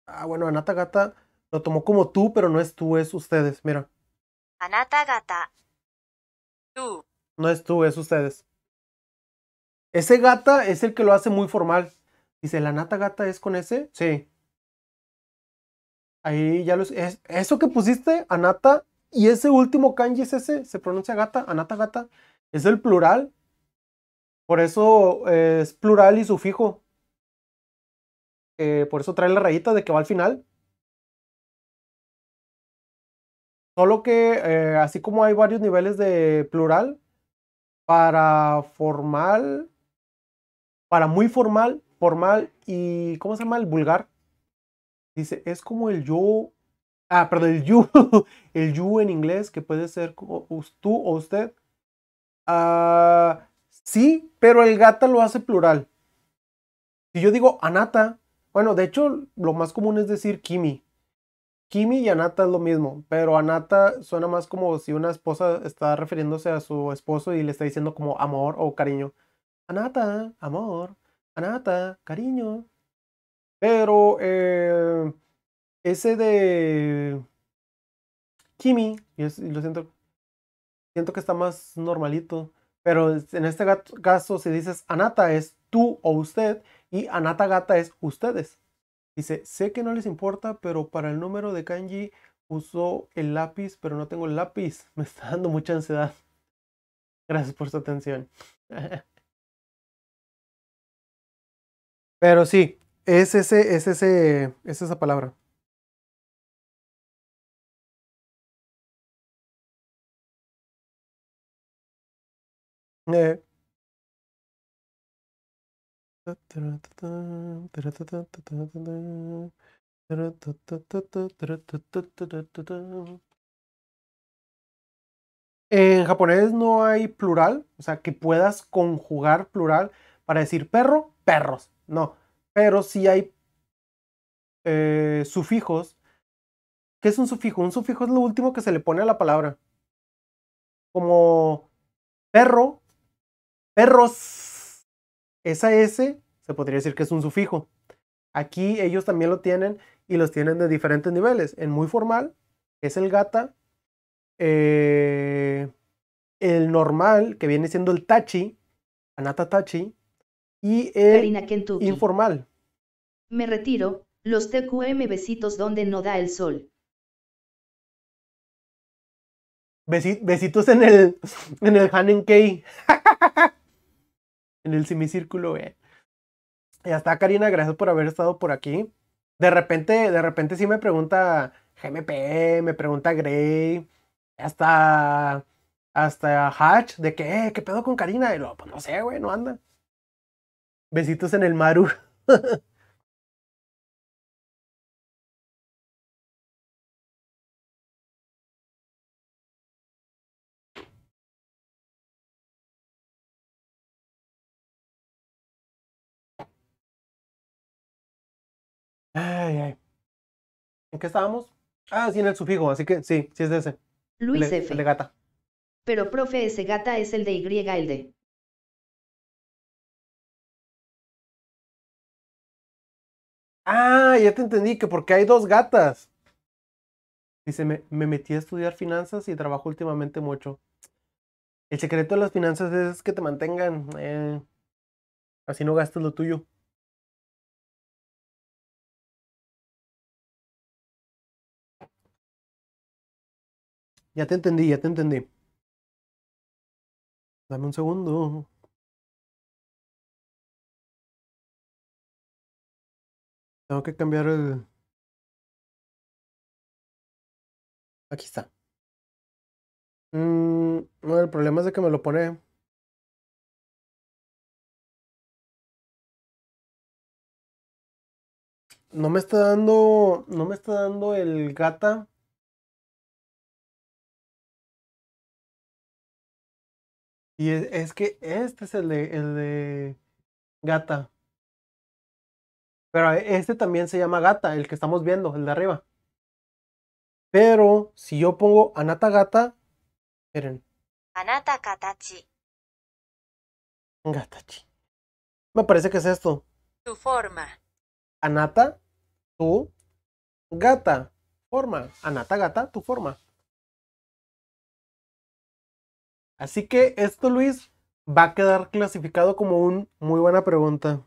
Ah, bueno, Anata Gata lo tomó como tú, pero no es tú, es ustedes, mira. Anata Gata. Tú. No es tú, es ustedes. Ese gata es el que lo hace muy formal. Dice, ¿la anata gata es con ese? Sí. Ahí ya lo... Es, eso que pusiste, anata, y ese último kanji es ese, se pronuncia gata, anata gata, es el plural. Por eso eh, es plural y sufijo. Eh, por eso trae la rayita de que va al final. Solo que eh, así como hay varios niveles de plural, para formal, para muy formal, formal y ¿cómo se llama? El vulgar. Dice, es como el yo Ah, perdón, el you. El you en inglés, que puede ser tú o usted. Ah, sí, pero el gata lo hace plural. Si yo digo anata, bueno, de hecho, lo más común es decir kimi. Kimi y anata es lo mismo, pero anata suena más como si una esposa está refiriéndose a su esposo y le está diciendo como amor o cariño. Anata, amor. Anata, cariño. Pero eh, ese de Kimi, yo lo siento, siento que está más normalito. Pero en este caso, si dices Anata es tú o usted y Anata Gata es ustedes. Dice, sé que no les importa, pero para el número de kanji uso el lápiz, pero no tengo el lápiz. Me está dando mucha ansiedad. Gracias por su atención. pero sí, es, ese, es, ese, es esa palabra. Eh. En japonés no hay plural, o sea, que puedas conjugar plural para decir perro, perros, no. Pero sí hay eh, sufijos. ¿Qué es un sufijo? Un sufijo es lo último que se le pone a la palabra. Como perro perros. Esa S se podría decir que es un sufijo. Aquí ellos también lo tienen y los tienen de diferentes niveles. En muy formal es el gata. Eh, el normal, que viene siendo el tachi, anata tachi. Y el informal. Me retiro, los TQM besitos donde no da el sol. Besitos en el, en el en el semicírculo, eh. Ya está, Karina, gracias por haber estado por aquí. De repente, de repente sí me pregunta GMP, me pregunta Grey, hasta, hasta Hatch, de que, eh, ¿qué pedo con Karina? Y luego, pues no sé, güey, no anda. Besitos en el Maru. ¿En qué estábamos? Ah, sí, en el sufijo, así que sí, sí es de ese. Luis e, F. de gata. Pero profe, ese gata es el de Y, el de. Ah, ya te entendí que porque hay dos gatas. Dice, me, me metí a estudiar finanzas y trabajo últimamente mucho. El secreto de las finanzas es que te mantengan. Eh. así no gastes lo tuyo. Ya te entendí, ya te entendí. Dame un segundo. Tengo que cambiar el... Aquí está. Mm, el problema es de que me lo pone... No me está dando... No me está dando el gata Y es, que este es el de, el de Gata. Pero e, este también se llama Gata, el que estamos viendo, el de arriba. Pero si yo pongo Anata Gata, miren. Anata Katachi. Gatachi. Me parece que es esto. Tu forma. Anata, tu, gata, forma. Anata, gata, tu forma. Así que esto, Luis, va a quedar clasificado como un muy buena pregunta.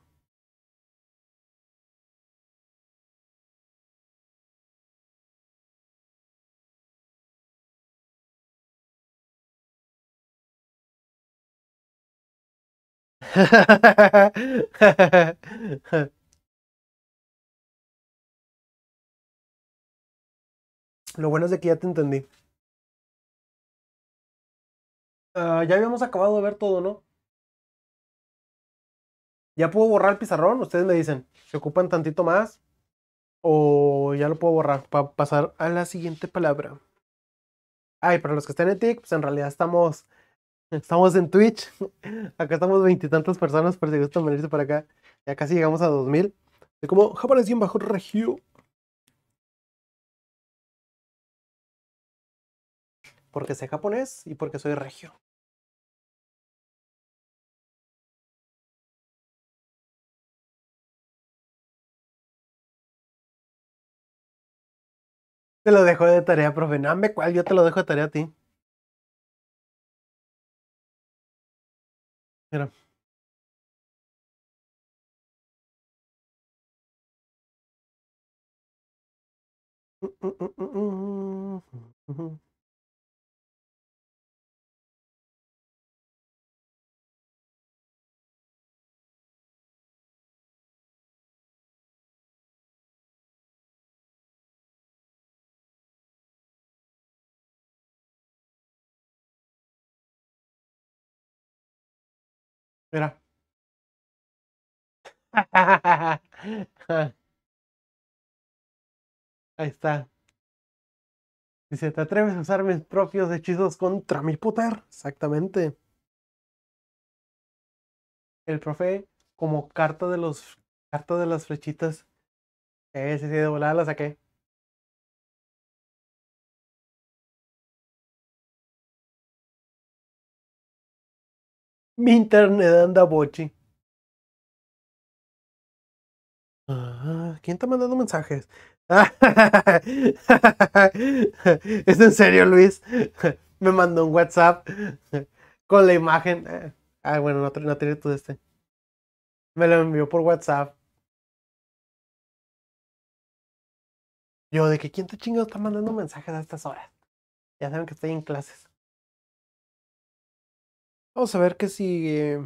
Lo bueno es que ya te entendí. Ah, ya habíamos acabado de ver todo, ¿no? ¿Ya puedo borrar el pizarrón? Ustedes me dicen, ¿se ocupan tantito más? ¿O ya lo puedo borrar para pasar a la siguiente palabra? Ay, para los que están en TIC, pues en realidad estamos, estamos en Twitch. acá estamos veintitantas personas, por si gustan venirse para acá. Ya casi llegamos a 2000. De como Japón bajo regio. porque sé japonés y porque soy regio. Te lo dejo de tarea, profe. Name cuál. yo te lo dejo de tarea a ti. Mira. Mm, mm, mm, Mira. Ahí está. Si se ¿te atreves a usar mis propios hechizos contra mi poder? Exactamente. El profe, como carta de los carta de las flechitas. Eh, sí, sí, de volada la saqué. Mi internet anda bochi. Ah, ¿Quién está mandando mensajes? ¿Es en serio, Luis? Me mandó un WhatsApp con la imagen. Ah, bueno, no, no tiene todo este. Me lo envió por WhatsApp. Yo, de que quién te chingado está mandando mensajes a estas horas. Ya saben que estoy en clases. Vamos a ver qué si...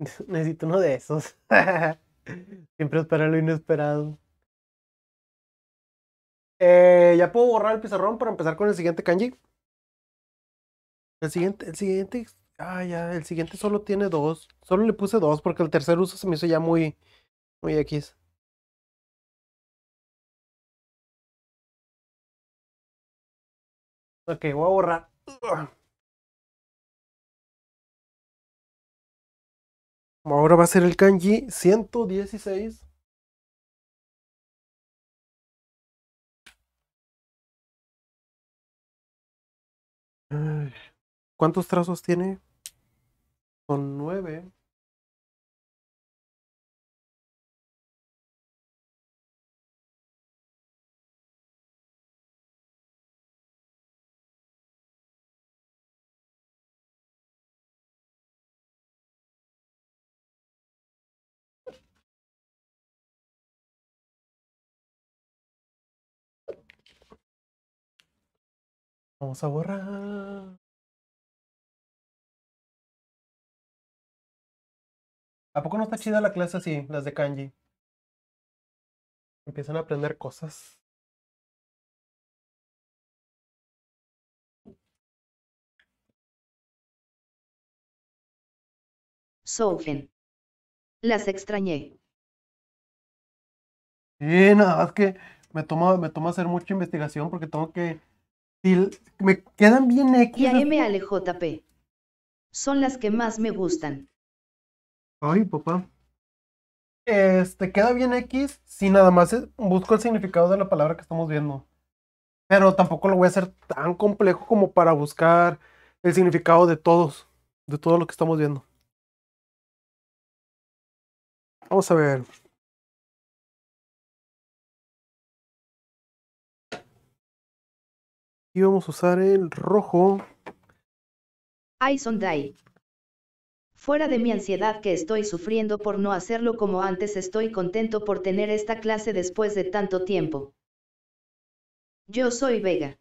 Necesito uno de esos. Siempre esperar lo inesperado. Eh, ya puedo borrar el pizarrón para empezar con el siguiente kanji. El siguiente, el siguiente. Ah, ya, el siguiente solo tiene dos. Solo le puse dos porque el tercer uso se me hizo ya muy. Muy X. Ok, voy a borrar. Ahora va a ser el kanji 116. ¿Cuántos trazos tiene? Son nueve. Vamos a borrar. ¿A poco no está chida la clase así, las de kanji? Empiezan a aprender cosas. Sofen. Las extrañé. Sí, nada más que me toma, me toma hacer mucha investigación porque tengo que me quedan bien X. Y a P Son las que más me gustan. Ay, papá. Este, queda bien X si nada más busco el significado de la palabra que estamos viendo. Pero tampoco lo voy a hacer tan complejo como para buscar el significado de todos, de todo lo que estamos viendo. Vamos a ver. Y vamos a usar el rojo. Ay on Fuera de mi ansiedad que estoy sufriendo por no hacerlo como antes, estoy contento por tener esta clase después de tanto tiempo. Yo soy Vega.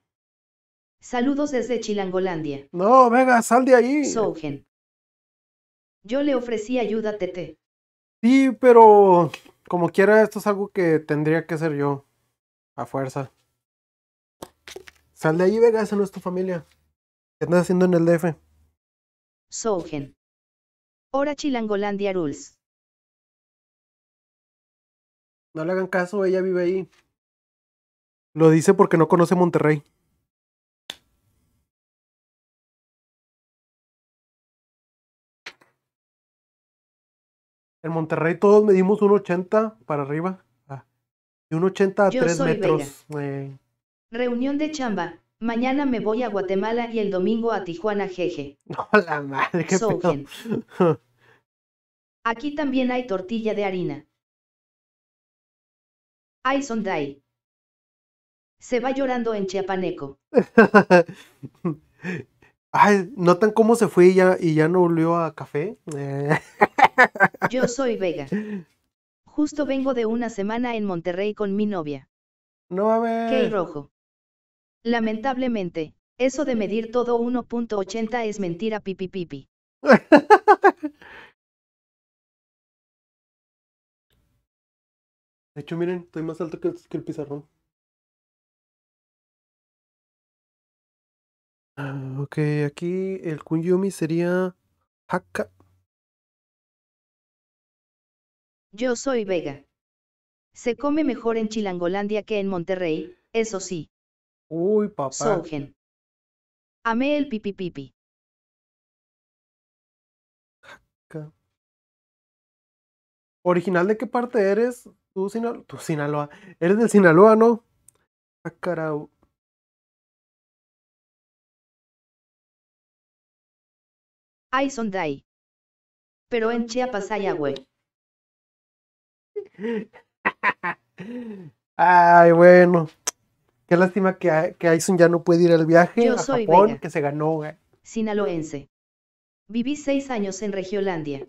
Saludos desde Chilangolandia. No, Vega, sal de ahí. Sougen. Yo le ofrecí ayuda a Tete. Sí, pero como quiera, esto es algo que tendría que hacer yo. A fuerza. Sal de allí Vega, esa no es tu familia. ¿Qué andas haciendo en el DF? Sougen. Hora Chilangolandia Rules. No le hagan caso, ella vive ahí. Lo dice porque no conoce Monterrey. En Monterrey todos medimos un 80 para arriba. Ah, y un 80 a 3 metros. Reunión de chamba. Mañana me voy a Guatemala y el domingo a Tijuana, jeje. Hola, madre, qué Aquí también hay tortilla de harina. Hay Se va llorando en chiapaneco. Ay, ¿notan cómo se fue y ya, y ya no volvió a café? Yo soy Vega. Justo vengo de una semana en Monterrey con mi novia. No a ver. Qué rojo. Lamentablemente, eso de medir todo 1.80 es mentira pipi pipi. De hecho, miren, estoy más alto que el, pizarrón. Ah, ok, aquí el Kunyumi sería Hakka. Yo soy Vega. Se come mejor en Chilangolandia que en Monterrey, eso sí. Uy, papá. Sogen. Amé el pipi pipi. ¿Original de qué parte eres? Tú, Sinaloa. Tú Sinaloa. Eres del Sinaloa, ¿no? Ah, Ay, son son Pero en Chiapas hay Ay, bueno. Qué lástima que, que ya no puede ir al viaje a Japón que se ganó. Eh. Sinaloense. Viví seis años en Regiolandia.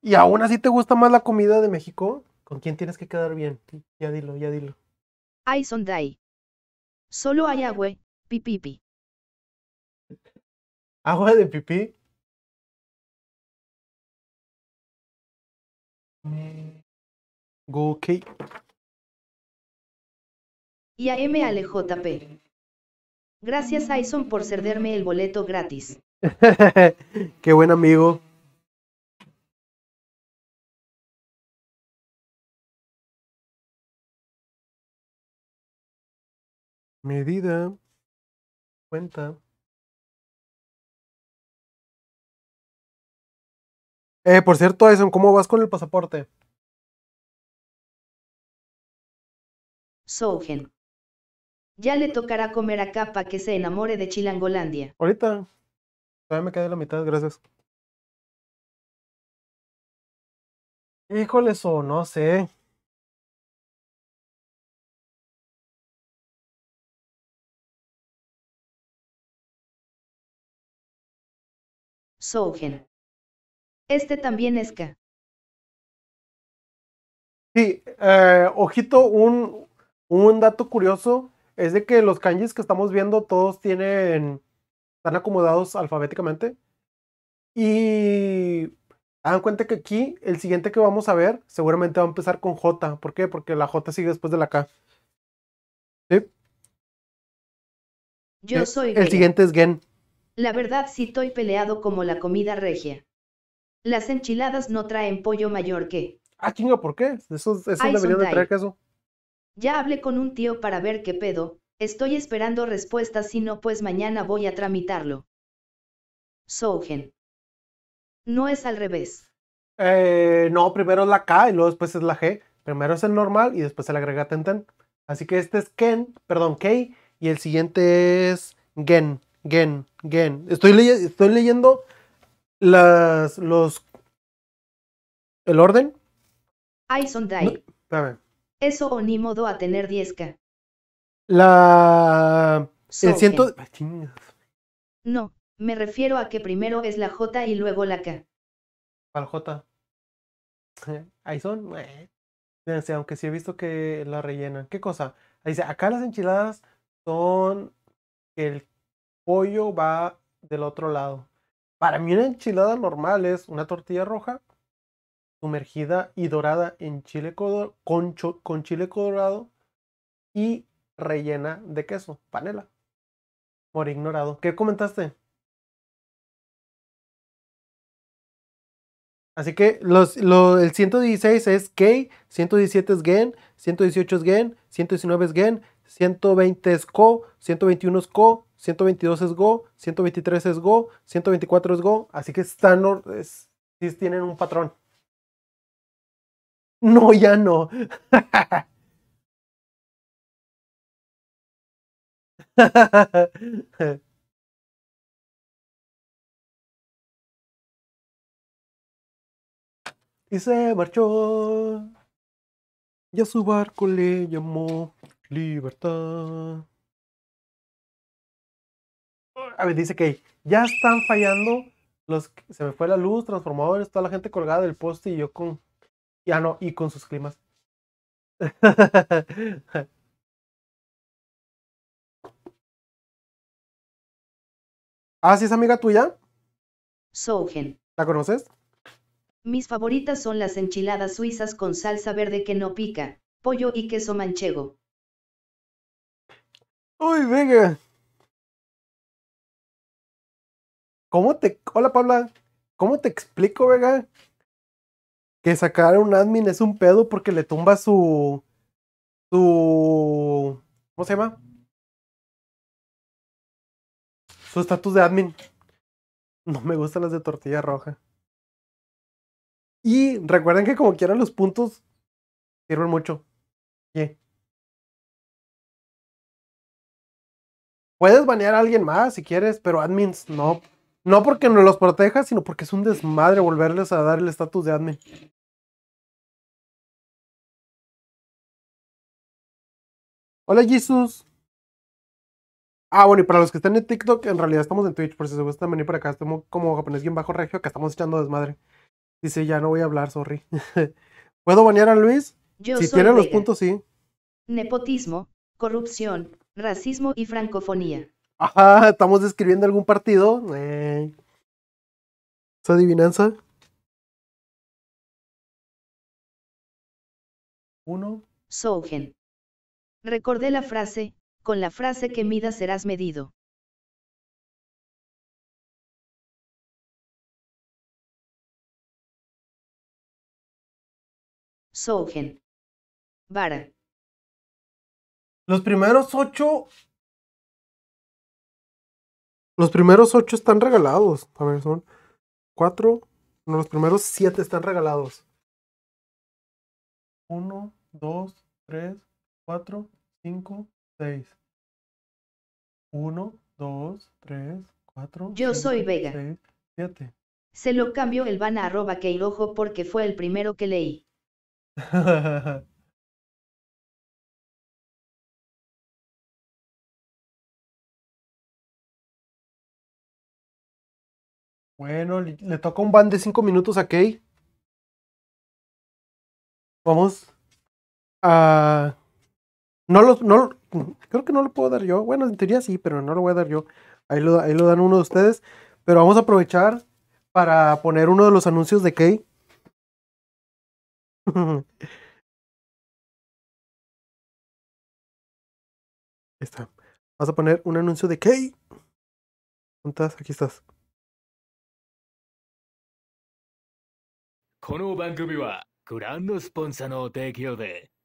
¿Y aún así te gusta más la comida de México? ¿Con quién tienes que quedar bien? Ya dilo, ya dilo. Aison Dai. Solo hay agua, pipipi. ¿Agua de pipí? Go, y a M. p Gracias, Aison, por cederme el boleto gratis. Qué buen amigo. Medida. Cuenta. Eh, por cierto, Aison, ¿cómo vas con el pasaporte? Sogen. Ya le tocará comer a Capa que se enamore de Chilangolandia. Ahorita. Todavía me cae la mitad, gracias. Híjole, o no sé. Sougen. Este también es K. Sí, eh, ojito, un, un dato curioso es de que los kanjis que estamos viendo todos tienen, están acomodados alfabéticamente. Y hagan cuenta que aquí el siguiente que vamos a ver seguramente va a empezar con J. ¿Por qué? Porque la J sigue después de la K. ¿Sí? Yo eh, soy. El siguiente es Gen. La verdad sí estoy peleado como la comida regia. Las enchiladas no traen pollo mayor que. Ah, chinga, ¿por qué? Eso, eso deberían de traer queso. Ya hablé con un tío para ver qué pedo, estoy esperando respuestas si no pues mañana voy a tramitarlo. Sogen. No es al revés. Eh, no, primero es la K y luego después es la G. Primero es el normal y después se le agrega tenten. Así que este es Ken, perdón, K y el siguiente es Gen, Gen, Gen. Estoy, estoy leyendo las, los... ¿El orden? I son eso o ni modo a tener 10k. La... el ciento... No, me refiero a que primero es la J y luego la K. ¿Cuál J? Ahí son... aunque sí he visto que la rellenan. ¿Qué cosa? dice, acá las enchiladas son... Que El pollo va del otro lado. Para mí una enchilada normal es una tortilla roja sumergida y dorada en chile con, con chile colorado y rellena de queso, panela. Por ignorado. ¿Qué comentaste? Así que el 116 es K, 117 es Gen, 118 es Gen, 119 es Gen, 120 es Co 121 es Co, 122 es Go, 123 es Go, 124 es Go. Así que están, es, tienen un patrón. No, ya no. y se marchó. Y a su barco le llamó Libertad. A ver, dice que ya están fallando. Los, se me fue la luz, transformadores, toda la gente colgada del poste y yo con ya ah, no, y con sus climas. ah, ¿si es amiga tuya. Sogen. ¿La conoces? Mis favoritas son las enchiladas suizas con salsa verde que no pica, pollo y queso manchego. Uy, venga. ¿Cómo te... Hola, Paula. ¿Cómo te explico, Vega, que sacar un admin es un pedo porque le tumba su. su. ¿Cómo se llama? Su estatus de admin. No me gustan las de tortilla roja. Y recuerden que como quieran los puntos sirven mucho. Puedes banear a alguien más si quieres, pero admins no. No porque no los proteja sino porque es un desmadre volverles a dar el estatus de admin. Hola, Jesus. Ah, bueno, y para los que están en TikTok, en realidad estamos en Twitch, por si se gustan venir por acá, estamos como japonés bien bajo regio, que estamos echando desmadre. Dice, ya no voy a hablar, sorry. ¿Puedo banear a Luis? Yo si tiene los puntos, sí. Nepotismo, corrupción, racismo y francofonía. Ajá, estamos describiendo algún partido. Eh. adivinanza? Uno. Sougen. Recordé la frase, con la frase que mida serás medido. Sogen. Vara. Los primeros ocho. Los primeros ocho están regalados. A ver, son cuatro. No, los primeros siete están regalados. Uno, dos, tres, 4, 5, 6. 1, 2, 3, 4. Yo soy Vega. Se lo cambio el van a arroba porque fue el primero que leí. Bueno, le, toca un ban de 5 minutos a Kei. Vamos a no lo. creo que no lo puedo dar yo. Bueno, en teoría sí, pero no lo voy a dar yo. Ahí lo, ahí lo dan uno de ustedes. Pero vamos a aprovechar para poner uno de los anuncios de Key. está. Vas a poner un anuncio de Key. ¿Dónde Aquí estás.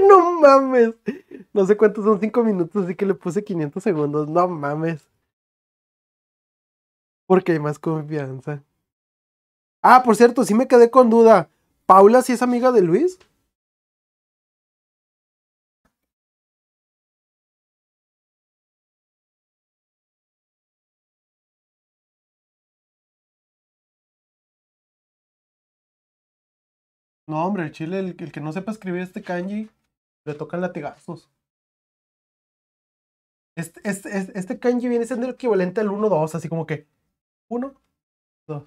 no mames. No sé cuántos son 5 minutos, así que le puse 500 segundos. No mames. Porque hay más confianza. Ah, por cierto, sí me quedé con duda. ¿Paula sí es amiga de Luis? No, hombre, chile, el que no sepa escribir este kanji, le tocan latigazos. Este, este, este, kanji viene siendo el equivalente al 1-2, así como que 1, 2.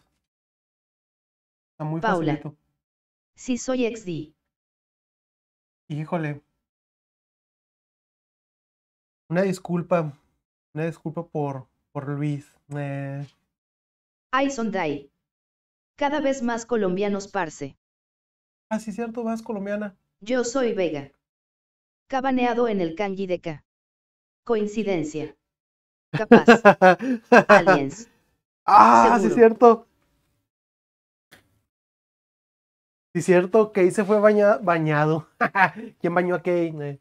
Está muy Paula. Facilito. Sí, soy XD. Híjole. Una disculpa. Una disculpa por, Luis. Eh... Ay, Cada vez más colombianos, parce. Ah, sí, cierto, vas colombiana. Yo soy Vega cabaneado en el kanji de K. Coincidencia. Capaz. Aliens. Ah, sí es cierto. Sí es cierto, Kay se fue bañado. ¿Quién bañó a K? K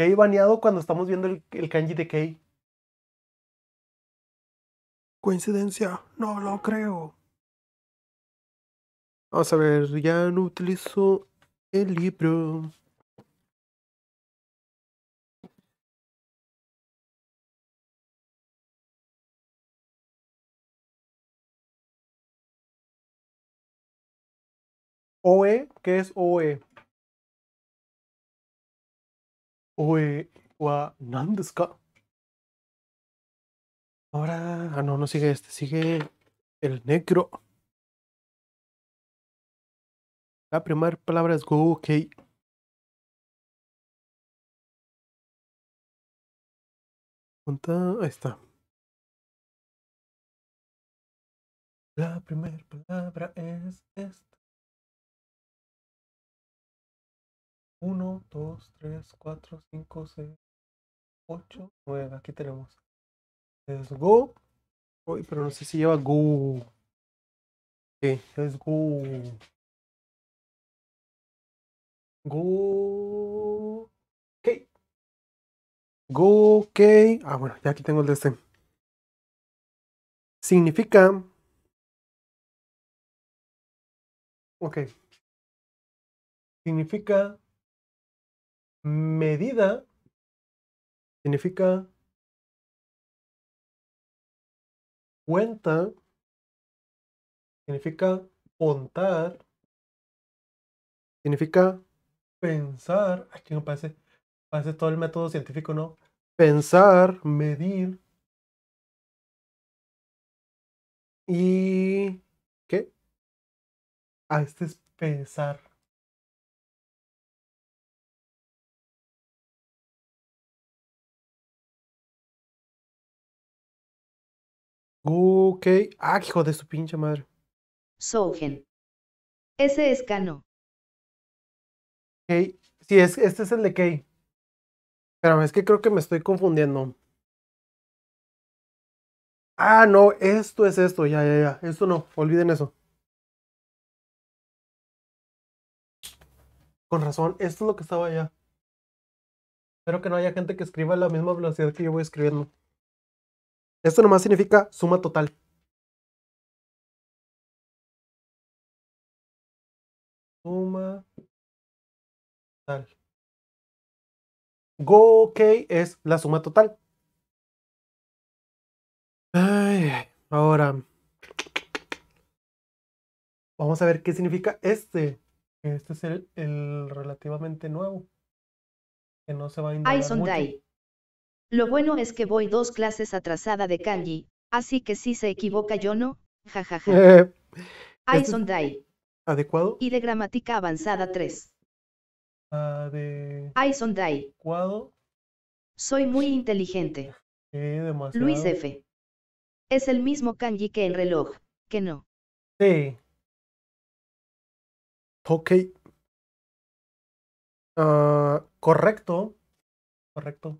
baneado bañado cuando estamos viendo el, kanji de K Coincidencia, no lo creo. Vamos a ver, ya no utilizo el libro. OE, ¿qué es OE? OE wa Ahora, ah no, no sigue este, sigue el negro. La primera palabra es go, ok. Ahí está. La primera palabra es esta. 1, 2, 3, 4, 5, 6, 8, 9. Aquí tenemos. Es Go. Uy, pero no sé si lleva Go. Sí, es Go. Go. Ok. Go. Ok. Ah, bueno, ya aquí tengo el de este. Significa. Ok. Significa medida significa cuenta, significa contar, significa pensar, aquí no parece, parece todo el método científico, ¿no? Pensar, medir. ¿Y qué? Ah, este es pensar. Ok. Ah, hijo de su pinche madre. Sogen. Ese es Cano. Ok. Sí, es, este es el de Kei. Pero es que creo que me estoy confundiendo. Ah, no, esto es esto, ya, ya, ya. Esto no, olviden eso. Con razón, esto es lo que estaba allá. Espero que no haya gente que escriba a la misma velocidad que yo voy escribiendo. Esto nomás significa suma total. Suma total. Go K es la suma total. ahora, vamos a ver qué significa este. Este es el, el relativamente nuevo. Que no se va a indagar mucho. Lo bueno es que voy dos clases atrasada de kanji, así que si se equivoca yo no, jajaja. Ja, Dai. ¿Adecuado? Y de gramática avanzada 3. Aison ah, Dai. ¿Adecuado? Soy muy inteligente. Eh, demasiado. Luis F. Es el mismo kanji que el reloj, que no. Sí. Ok. Ah, correcto. Correcto.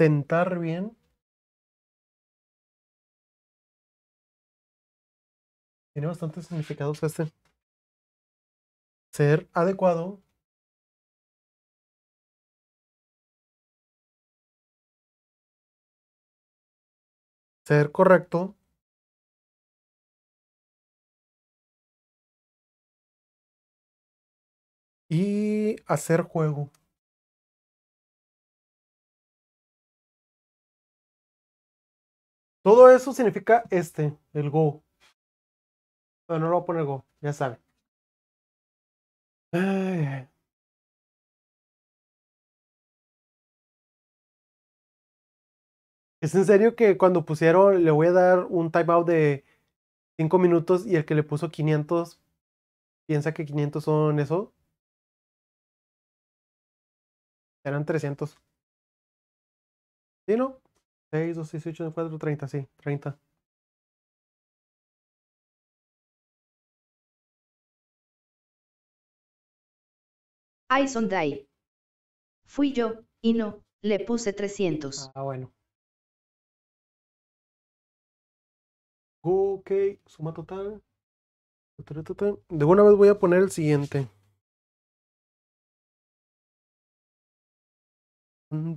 sentar bien. Tiene bastantes significados este. Ser adecuado. Ser correcto. Y hacer juego. Todo eso significa este, el go. pero no lo voy a poner go, ya sabe. Es en serio que cuando pusieron, le voy a dar un timeout de 5 minutos y el que le puso 500 piensa que 500 son eso. Eran 300. ¿Sí, no? 6, 2, 6, 8, 4, 30, sí, 30. Ay, day. Fui yo, y no, le puse 300. Ah, bueno. Ok, suma total. De una vez voy a poner el siguiente. Un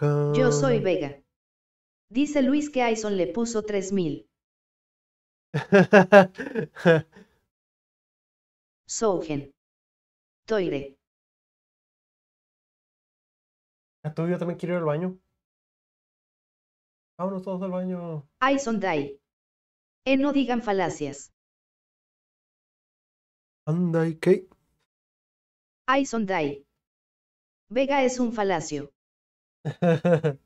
Yo soy Vega. Dice Luis que Aison le puso 3000. Sougen. Toire. ¿A ah, tú yo también quiero ir al baño? Vámonos todos al baño. Aison Dai. Eh, no digan falacias. Andai son Sondai. Vega es un falacio.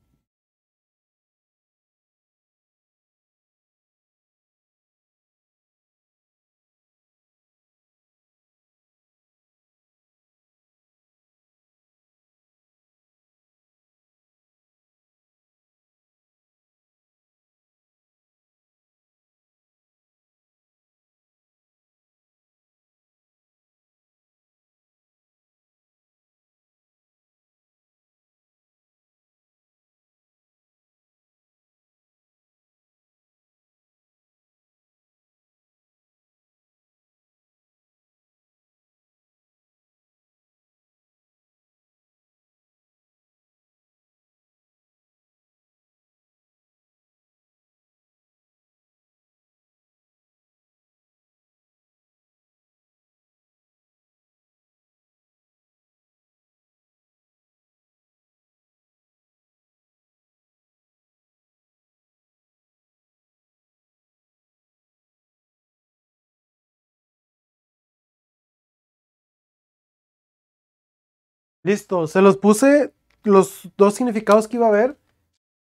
Listo, se los puse los dos significados que iba a haber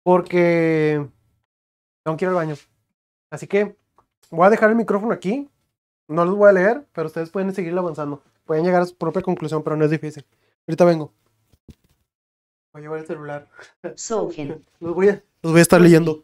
porque no quiero el baño. Así que voy a dejar el micrófono aquí. No los voy a leer, pero ustedes pueden seguir avanzando. Pueden llegar a su propia conclusión, pero no es difícil. Ahorita vengo. Voy a llevar el celular. So Los los voy a estar pues leyendo.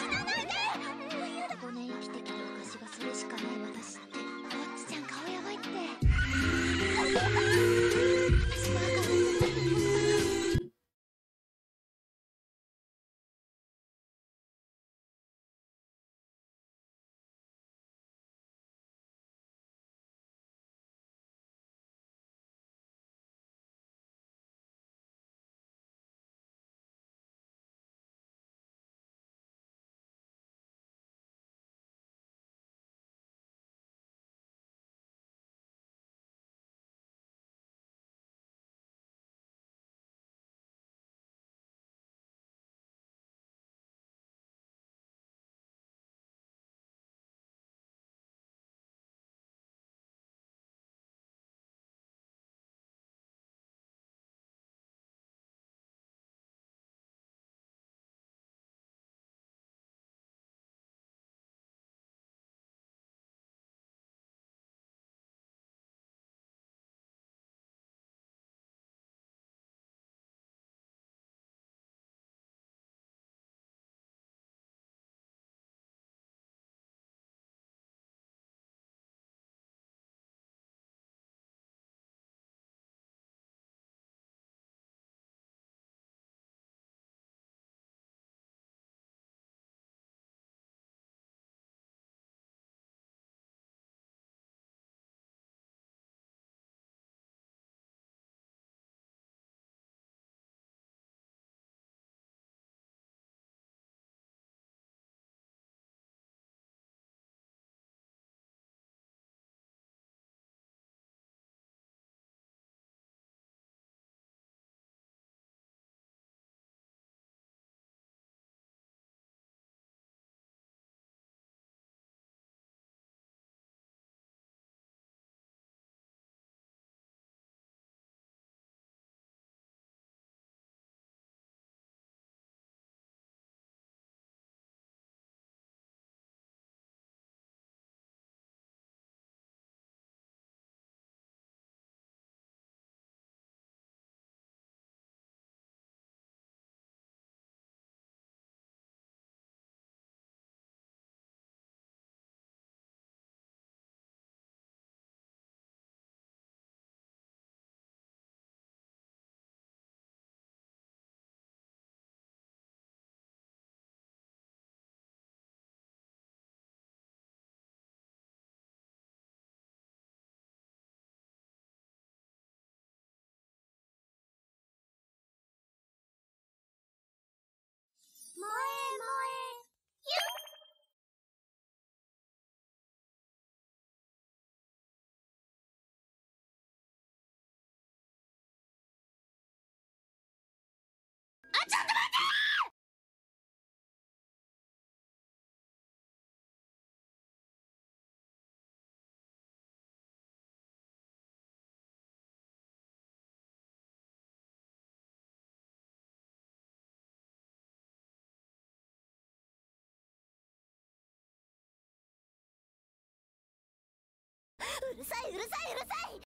うるさいうるさいうるさい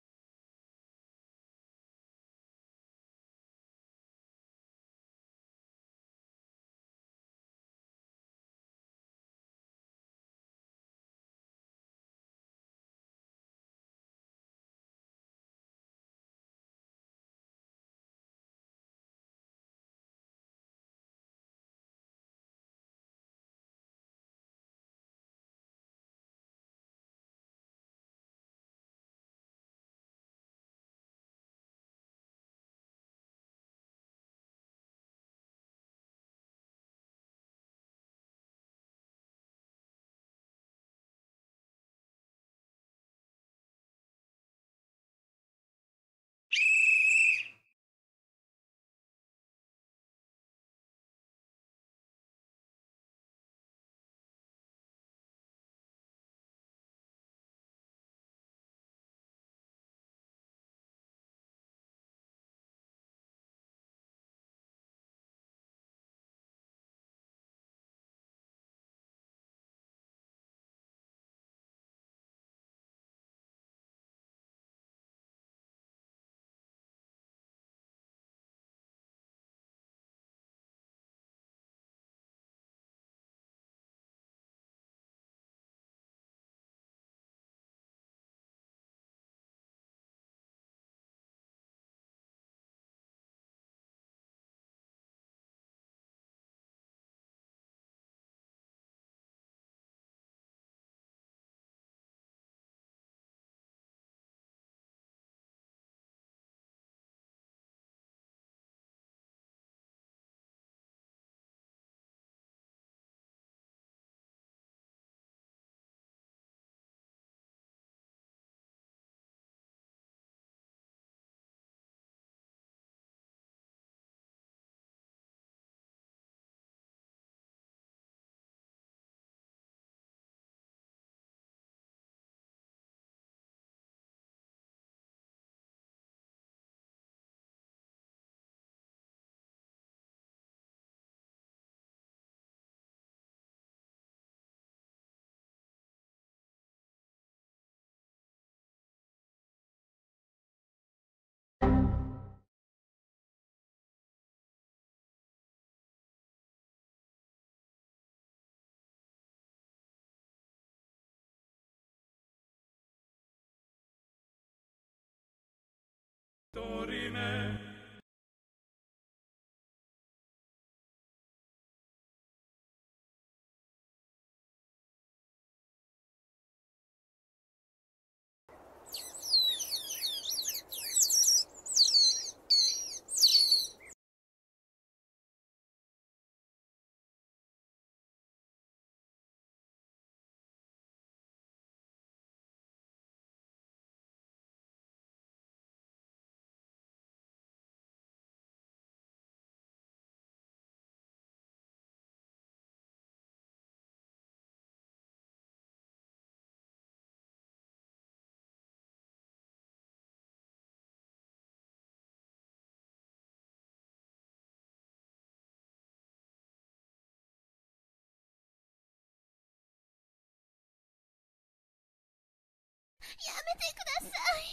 やめてください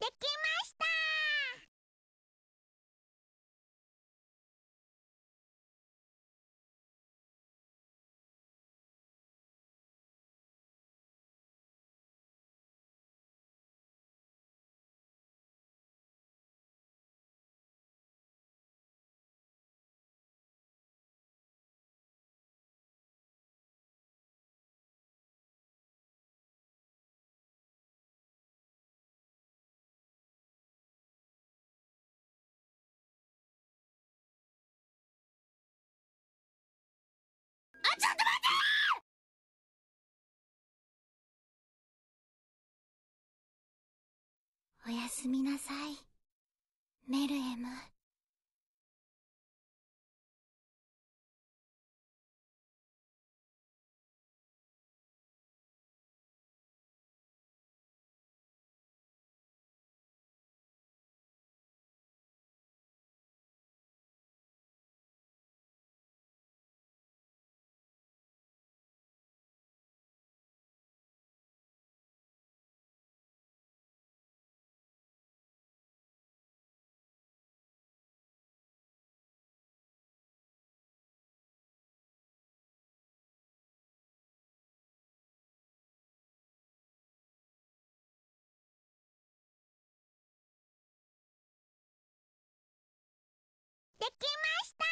できました！ちょっと待っておやすみなさい、メルエム。できました！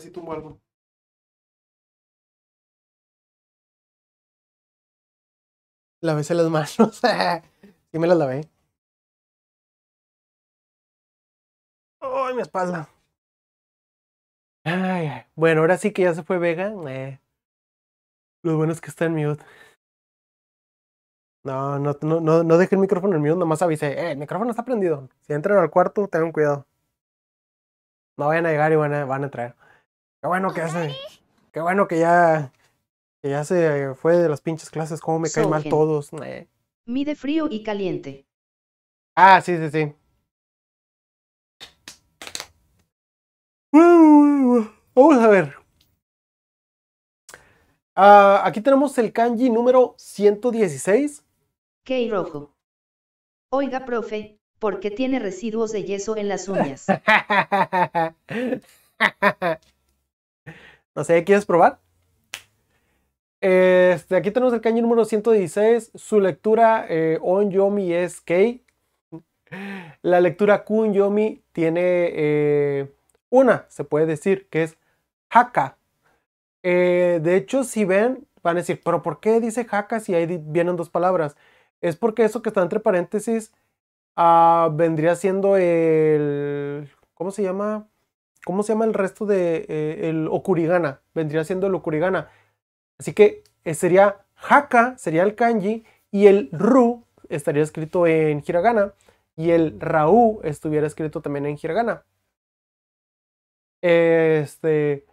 si tumbo algo. Lavése las manos. sí me las lavé. ¡Ay, mi espalda! Ay, bueno, ahora sí que ya se fue Vega. Eh. Lo bueno es que está en mute. No, no, no, no, no dejé el micrófono en mute, nomás avisé. Eh, el micrófono está prendido. Si entran al cuarto, tengan cuidado. No vayan a llegar y van a entrar. Qué bueno que hace. Qué bueno que ya. Que ya se fue de las pinches clases. Cómo me caen mal todos. Mide frío y caliente. Ah, sí, sí, sí. Vamos a ver. Ah, aquí tenemos el kanji número 116. Key rojo. Oiga, profe, ¿por qué tiene residuos de yeso en las uñas? No sé, ¿quieres probar? Este, aquí tenemos el cañón número 116. Su lectura eh, on yomi es kei. La lectura kun yomi tiene eh, una, se puede decir, que es haka. Eh, de hecho, si ven, van a decir, pero ¿por qué dice haka si ahí vienen dos palabras? Es porque eso que está entre paréntesis ah, vendría siendo el... ¿Cómo se llama? ¿cómo se llama el resto de eh, okurigana? Vendría siendo el okurigana. Así que eh, sería haka, sería el kanji, y el ru estaría escrito en hiragana, y el raú estuviera escrito también en hiragana. Este,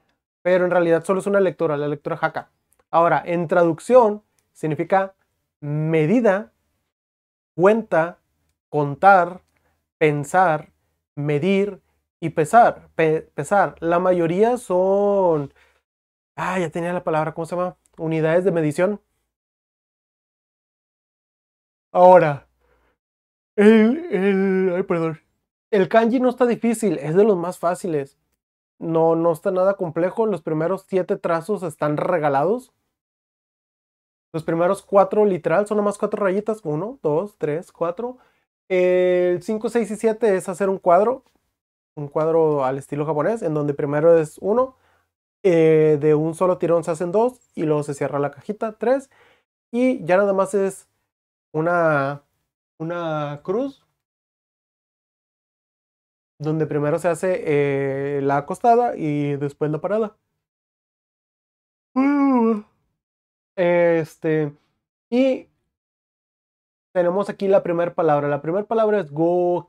pero en realidad solo es una lectura, la lectura haka. Ahora, en traducción significa medida, cuenta, contar, pensar, medir, y pesar, pesar. La mayoría son, ah, ya tenía la palabra, ¿cómo se llama? Unidades de medición. Ahora, el, el, ay, perdón. El kanji no está difícil, es de los más fáciles. No, no está nada complejo. Los primeros siete trazos están regalados. Los primeros cuatro, literal, son nomás cuatro rayitas. Uno, dos, tres, cuatro. El 5, 6 y 7 es hacer un cuadro un cuadro al estilo japonés, en donde primero es uno, eh, de un solo tirón se hacen dos y luego se cierra la cajita, tres, y ya nada más es una, una cruz, donde primero se hace eh, la acostada y después la parada. Mm. Este, y tenemos aquí la primera palabra. La primera palabra es go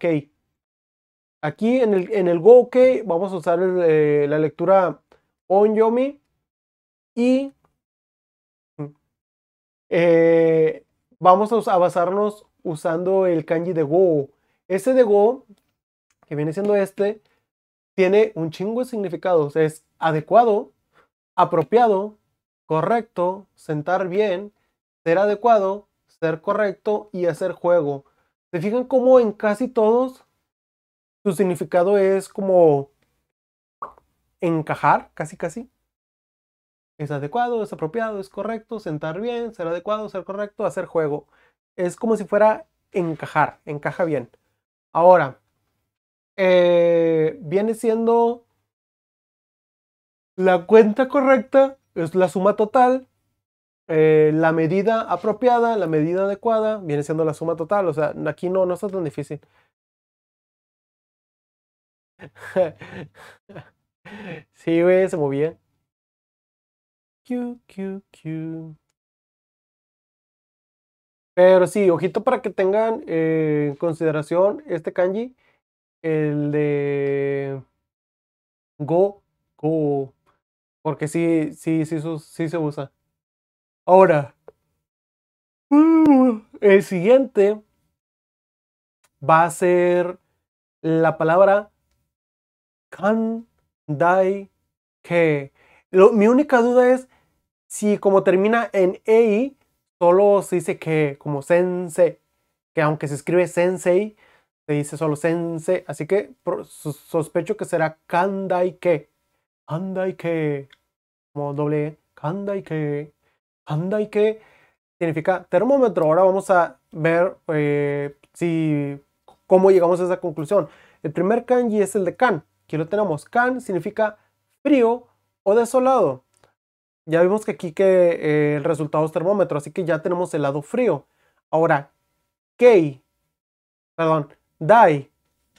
Aquí en el, en el Go vamos a usar eh, la lectura Onyomi y eh, vamos a, basarnos usando el kanji de Go. Ese de Go, que viene siendo este, tiene un chingo de significados. Es adecuado, apropiado, correcto, sentar bien, ser adecuado, ser correcto y hacer juego. ¿Se fijan cómo en casi todos su significado es como encajar, casi casi. Es adecuado, es apropiado, es correcto, sentar bien, ser adecuado, ser correcto, hacer juego. Es como si fuera encajar, encaja bien. Ahora, eh, viene siendo la cuenta correcta, es la suma total, eh, la medida apropiada, la medida adecuada, viene siendo la suma total. O sea, aquí no, no está tan difícil. sí, güey, se movía. Q, Q, Q. Pero sí, ojito para que tengan eh, en consideración este kanji, el de Go, Go, porque sí, sí, sí, sí se usa. Ahora, uh, el siguiente va a ser la palabra Dai Ke. Lo, mi única duda es si como termina en EI, solo se dice que como sensei, que aunque se escribe sensei, se dice solo sensei, así que sospecho que será Kandai Ke. Kandai Ke. Como doble e, Kandai Ke. Kandai Ke significa termómetro. Ahora vamos a ver eh, si, cómo llegamos a esa conclusión. El primer kanji es el de kan, Aquí lo tenemos. Can significa frío o desolado. Ya vimos que aquí que eh, el resultado es termómetro, así que ya tenemos el lado frío. Ahora, kei, perdón, dai.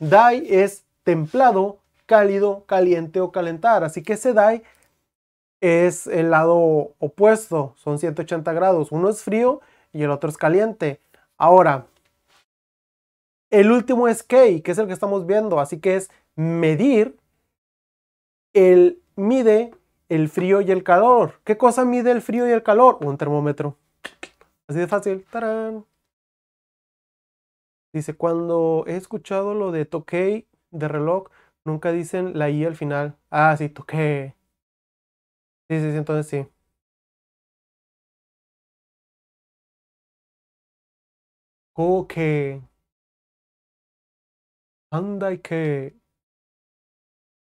Dai es templado, cálido, caliente o calentar. Así que ese dai es el lado opuesto, son 180 grados. Uno es frío y el otro es caliente. Ahora, el último es kei, que es el que estamos viendo, así que es medir el mide el frío y el calor. ¿Qué cosa mide el frío y el calor? Un termómetro. Así de fácil. ¡Tarán! Dice, cuando he escuchado lo de toque de reloj, nunca dicen la I al final. Ah, sí, toque. Sí, sí, sí, entonces sí. Coque. Anda y que.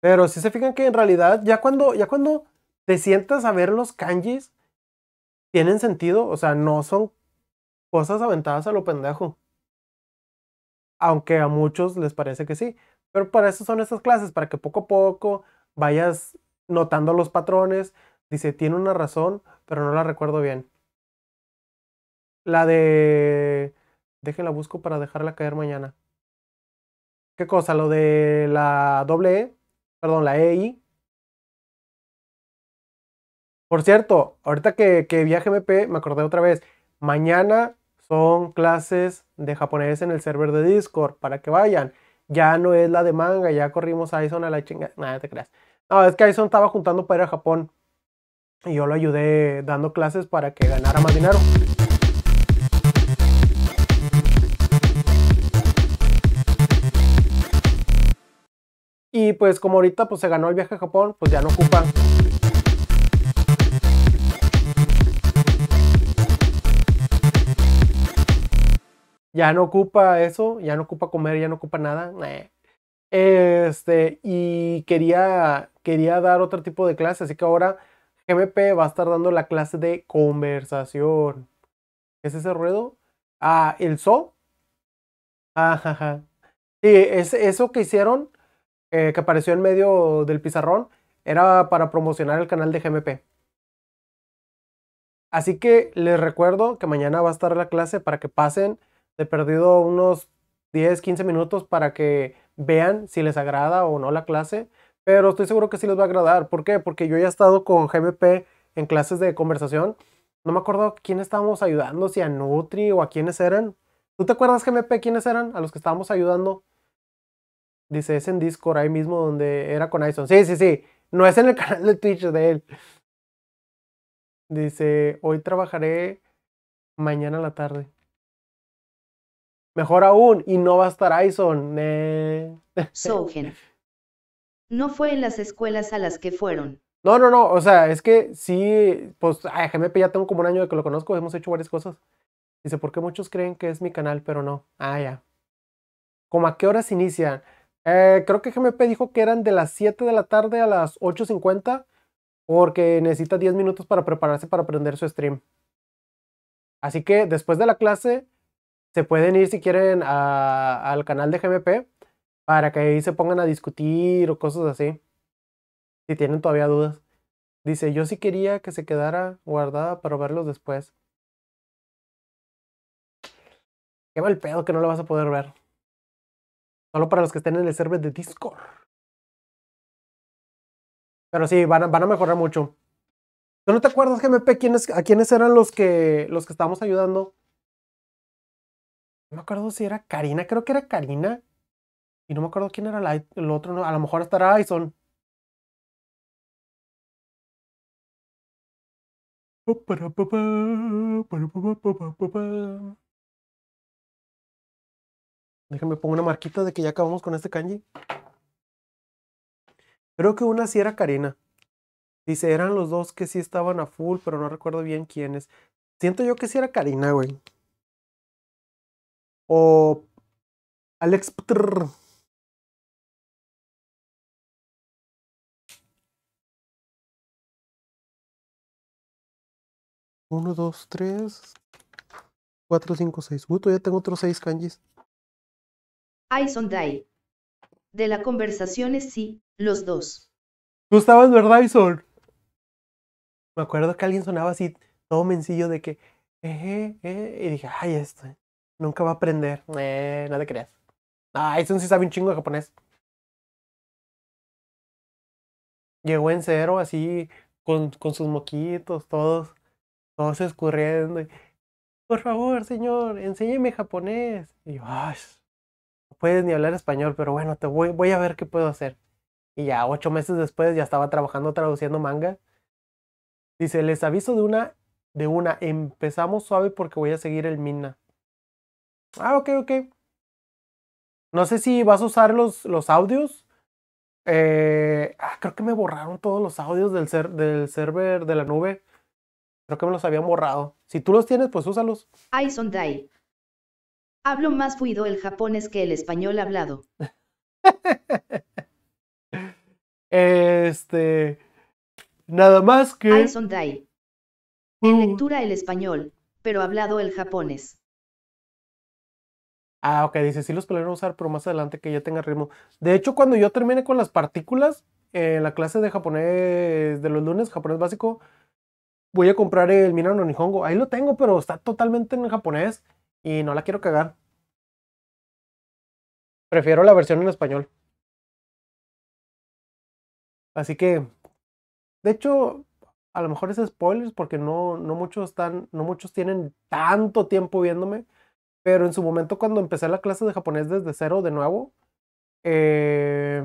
Pero si se fijan que en realidad, ya cuando, ya cuando te sientas a ver los kanjis, tienen sentido, o sea, no son cosas aventadas a lo pendejo. Aunque a muchos les parece que sí. Pero para eso son estas clases, para que poco a poco vayas notando los patrones. Dice, tiene una razón, pero no la recuerdo bien. La de... déjela busco para dejarla caer mañana. ¿Qué cosa? Lo de la doble E perdón, la EI. Por cierto, ahorita que, que viaje MP, me acordé otra vez, mañana son clases de japonés en el server de Discord para que vayan. Ya no es la de manga, ya corrimos a Aison a la chinga. Nada, te creas. No, es que Aison estaba juntando para ir a Japón y yo lo ayudé dando clases para que ganara más dinero. Y pues como ahorita pues se ganó el viaje a Japón, pues ya no ocupa. Ya no ocupa eso, ya no ocupa comer, ya no ocupa nada. Este, y quería, quería dar otro tipo de clase, así que ahora GMP va a estar dando la clase de conversación. ¿Qué ¿Es ese ruedo Ah, el zoo. Ajaja. sí, es eso que hicieron eh, que apareció en medio del pizarrón era para promocionar el canal de GMP. Así que les recuerdo que mañana va a estar la clase para que pasen he perdido unos 10, 15 minutos para que vean si les agrada o no la clase. Pero estoy seguro que sí les va a agradar. ¿Por qué? Porque yo ya he estado con GMP en clases de conversación. No me acuerdo quién estábamos ayudando, si a Nutri o a quiénes eran. ¿Tú te acuerdas, GMP, quiénes eran a los que estábamos ayudando? Dice, es en Discord ahí mismo donde era con Ison. Sí, sí, sí. No es en el canal de Twitch de él. Dice, hoy trabajaré mañana a la tarde. Mejor aún, y no va a estar Ison. No fue en las escuelas a las que fueron. No, no, no. O sea, es que sí, pues ay, GMP ya tengo como un año de que lo conozco, hemos hecho varias cosas. Dice, ¿por qué muchos creen que es mi canal, pero no? Ah, ya. ¿Cómo a qué horas inicia eh, creo que GMP dijo que eran de las 7 de la tarde a las 8.50 porque necesita 10 minutos para prepararse para aprender su stream. Así que después de la clase se pueden ir si quieren al canal de GMP para que ahí se pongan a discutir o cosas así. Si tienen todavía dudas. Dice, yo sí quería que se quedara guardada para verlos después. Qué mal pedo que no lo vas a poder ver. Solo para los que estén en el server de Discord. Pero sí, van a, mejorar mucho. ¿Tú no te acuerdas, GMP, quiénes, a quiénes eran los que, los que estábamos ayudando? No me acuerdo si era Karina, creo que era Karina. Y no me acuerdo quién era el otro, a lo mejor estará Aison. Déjame pongo una marquita de que ya acabamos con este kanji. Creo que una sí era Karina. Dice, eran los dos que sí estaban a full, pero no recuerdo bien quiénes. Siento yo que sí era Karina, güey. O Alex Uno, dos, tres, cuatro, cinco, seis. Uy, ya tengo otros seis kanjis. Aison Dai, De la conversación es sí, los dos. ¿Tú estabas, verdad, Aison? Me acuerdo que alguien sonaba así, todo mencillo de que, eh, eh, eh", y dije, ay, esto, nunca va a aprender. Eh, no te creas. Aison sí sabe un chingo de japonés. Llegó en cero, así, con, sus moquitos, todos, todos escurriendo. Y, Por favor, señor, enséñeme japonés. Y yo, ay puedes ni hablar español, pero bueno, te voy, voy a ver qué puedo hacer. Y ya ocho meses después ya estaba trabajando traduciendo manga. Dice, les aviso de una, de una, empezamos suave porque voy a seguir el Minna. Ah, ok, ok. No sé si vas a usar los, los audios. Eh, ah, creo que me borraron todos los audios del, ser, del server de la nube. Creo que me los habían borrado. Si tú los tienes, pues úsalos. Ay, son de ahí Hablo más fluido el japonés que el español hablado. este. Nada más que. En lectura el español, pero hablado el japonés. Ah, ok, dice, sí los planeo usar, pero más adelante que ya tenga ritmo. De hecho, cuando yo termine con las partículas, en la clase de japonés de los lunes, japonés básico, voy a comprar el Minano Nihongo. Ahí lo tengo, pero está totalmente en japonés y no la quiero cagar. Prefiero la versión en español. Así que, de hecho, a lo mejor es spoilers porque no, no, muchos están, no muchos tienen tanto tiempo viéndome, pero en su momento cuando empecé la clase de japonés desde cero de nuevo, eh,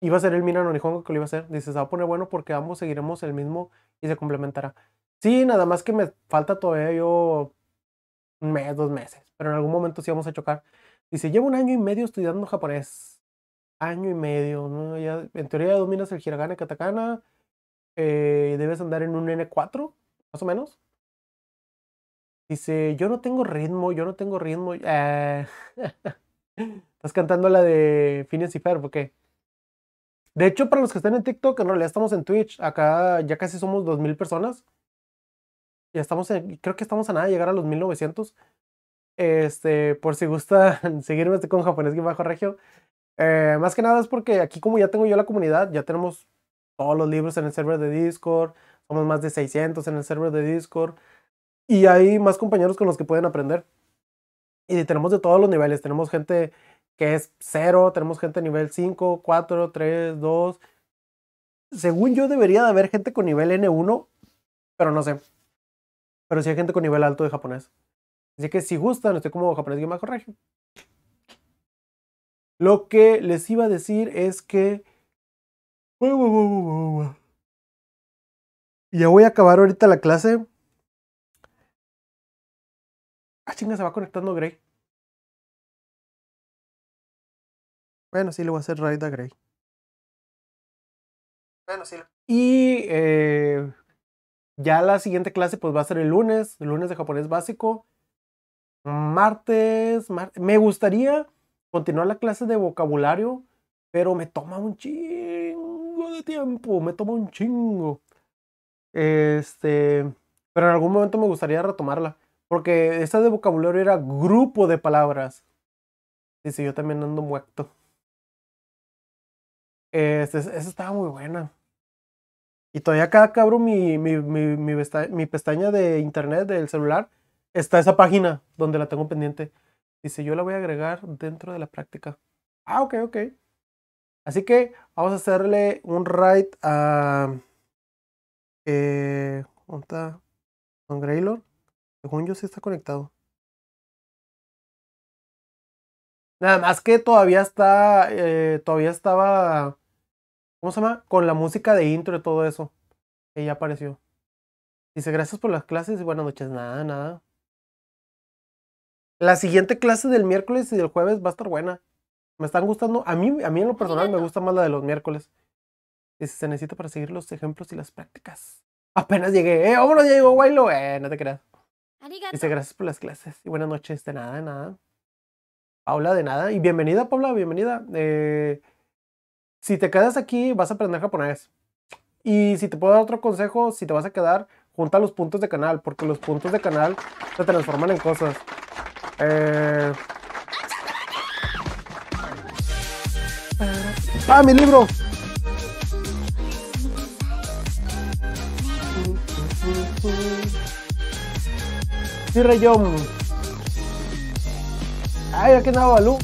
iba a ser el Minano Nihongo que lo iba a hacer. dices, se va a poner bueno porque ambos seguiremos el mismo y se complementará. Sí, nada más que me falta todavía yo un mes, dos meses, pero en algún momento sí vamos a chocar. Dice, llevo un año y medio estudiando japonés. Año y medio, Ya, en teoría dominas el hiragana y katakana. Eh, debes andar en un N4, más o menos. Dice, yo no tengo ritmo, yo no tengo ritmo. Eh, estás cantando la de Phineas y Fair, ¿por qué? De hecho, para los que están en TikTok, en realidad estamos en Twitch. Acá ya casi somos 2.000 personas. Ya estamos, en, creo que estamos a nada de llegar a los 1900. Este, por si gusta seguirme con japonés bajo regio. Eh, más que nada es porque aquí como ya tengo yo la comunidad, ya tenemos todos los libros en el server de Discord, somos más de 600 en el server de Discord y hay más compañeros con los que pueden aprender. Y tenemos de todos los niveles, tenemos gente que es 0, tenemos gente nivel 5, 4, 3, 2. Según yo debería de haber gente con nivel N1, pero no sé. Pero si hay gente con nivel alto de japonés. Así que si gustan, estoy como japonés me regio. Lo que les iba a decir es que. Ya voy a acabar ahorita la clase. Ah, chinga, se va conectando Grey. Bueno, sí, le voy a hacer raid a Grey. Bueno, sí. Y eh, ya la siguiente clase pues va a ser el lunes, el lunes de japonés básico. Martes, me gustaría continuar la clase de vocabulario, pero me toma un chingo de tiempo, me toma un chingo. Este, pero en algún momento me gustaría retomarla, porque esta de vocabulario era grupo de palabras. y si yo también ando muerto. Este, esa estaba muy buena. Y todavía cada que abro mi, mi, mi, mi, pestaña, de internet, del celular, está esa página donde la tengo pendiente. Dice, yo la voy a agregar dentro de la práctica. Ah, ok, ok. Así que vamos a hacerle un write a... Eh, ¿Dónde está? Don Graylord. Según yo sí está conectado. Nada más que todavía está... Eh, todavía estaba ¿Cómo se llama? Con la música de intro y todo eso. Ella apareció. Dice, gracias por las clases y buenas noches. Nada, nada. La siguiente clase del miércoles y del jueves va a estar buena. Me están gustando. A mí, a mí en lo personal me gusta más la de los miércoles. Dice, se necesita para seguir los ejemplos y las prácticas. Apenas llegué. ¡Eh, vámonos, ya llegó Wailo! Eh, no te creas. Dice, gracias por las clases y buenas noches. De nada, nada. Paula, de nada. Y bienvenida, Paula, bienvenida. Eh, si te quedas aquí vas a aprender japonés. Y si te puedo dar otro consejo, si te vas a quedar, junta los puntos de canal, porque los puntos de canal se transforman en cosas. Eh, ¡Ah, mi libro! Sí, Ay, aquí nada, Balú.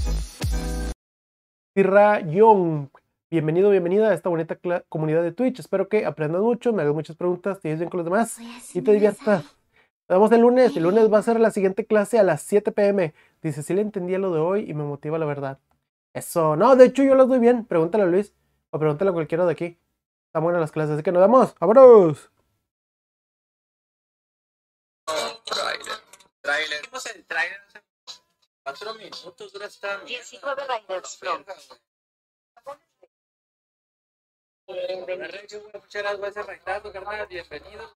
Tierra Young. Bienvenido, bienvenida a esta bonita comunidad de Twitch. Espero que aprendas mucho, me hagas muchas preguntas, te bien con los demás y te diviertas. Nos vemos el lunes. El lunes va a ser la siguiente clase a las 7 pm. Dice, si le entendía lo de hoy y me motiva la verdad. Eso, no, de hecho yo las doy bien. Pregúntale a Luis o pregúntale a cualquiera de aquí. Están buenas las clases, así que nos vemos. ¡Vámonos! Trailer. minutos, Rey, Bienvenido.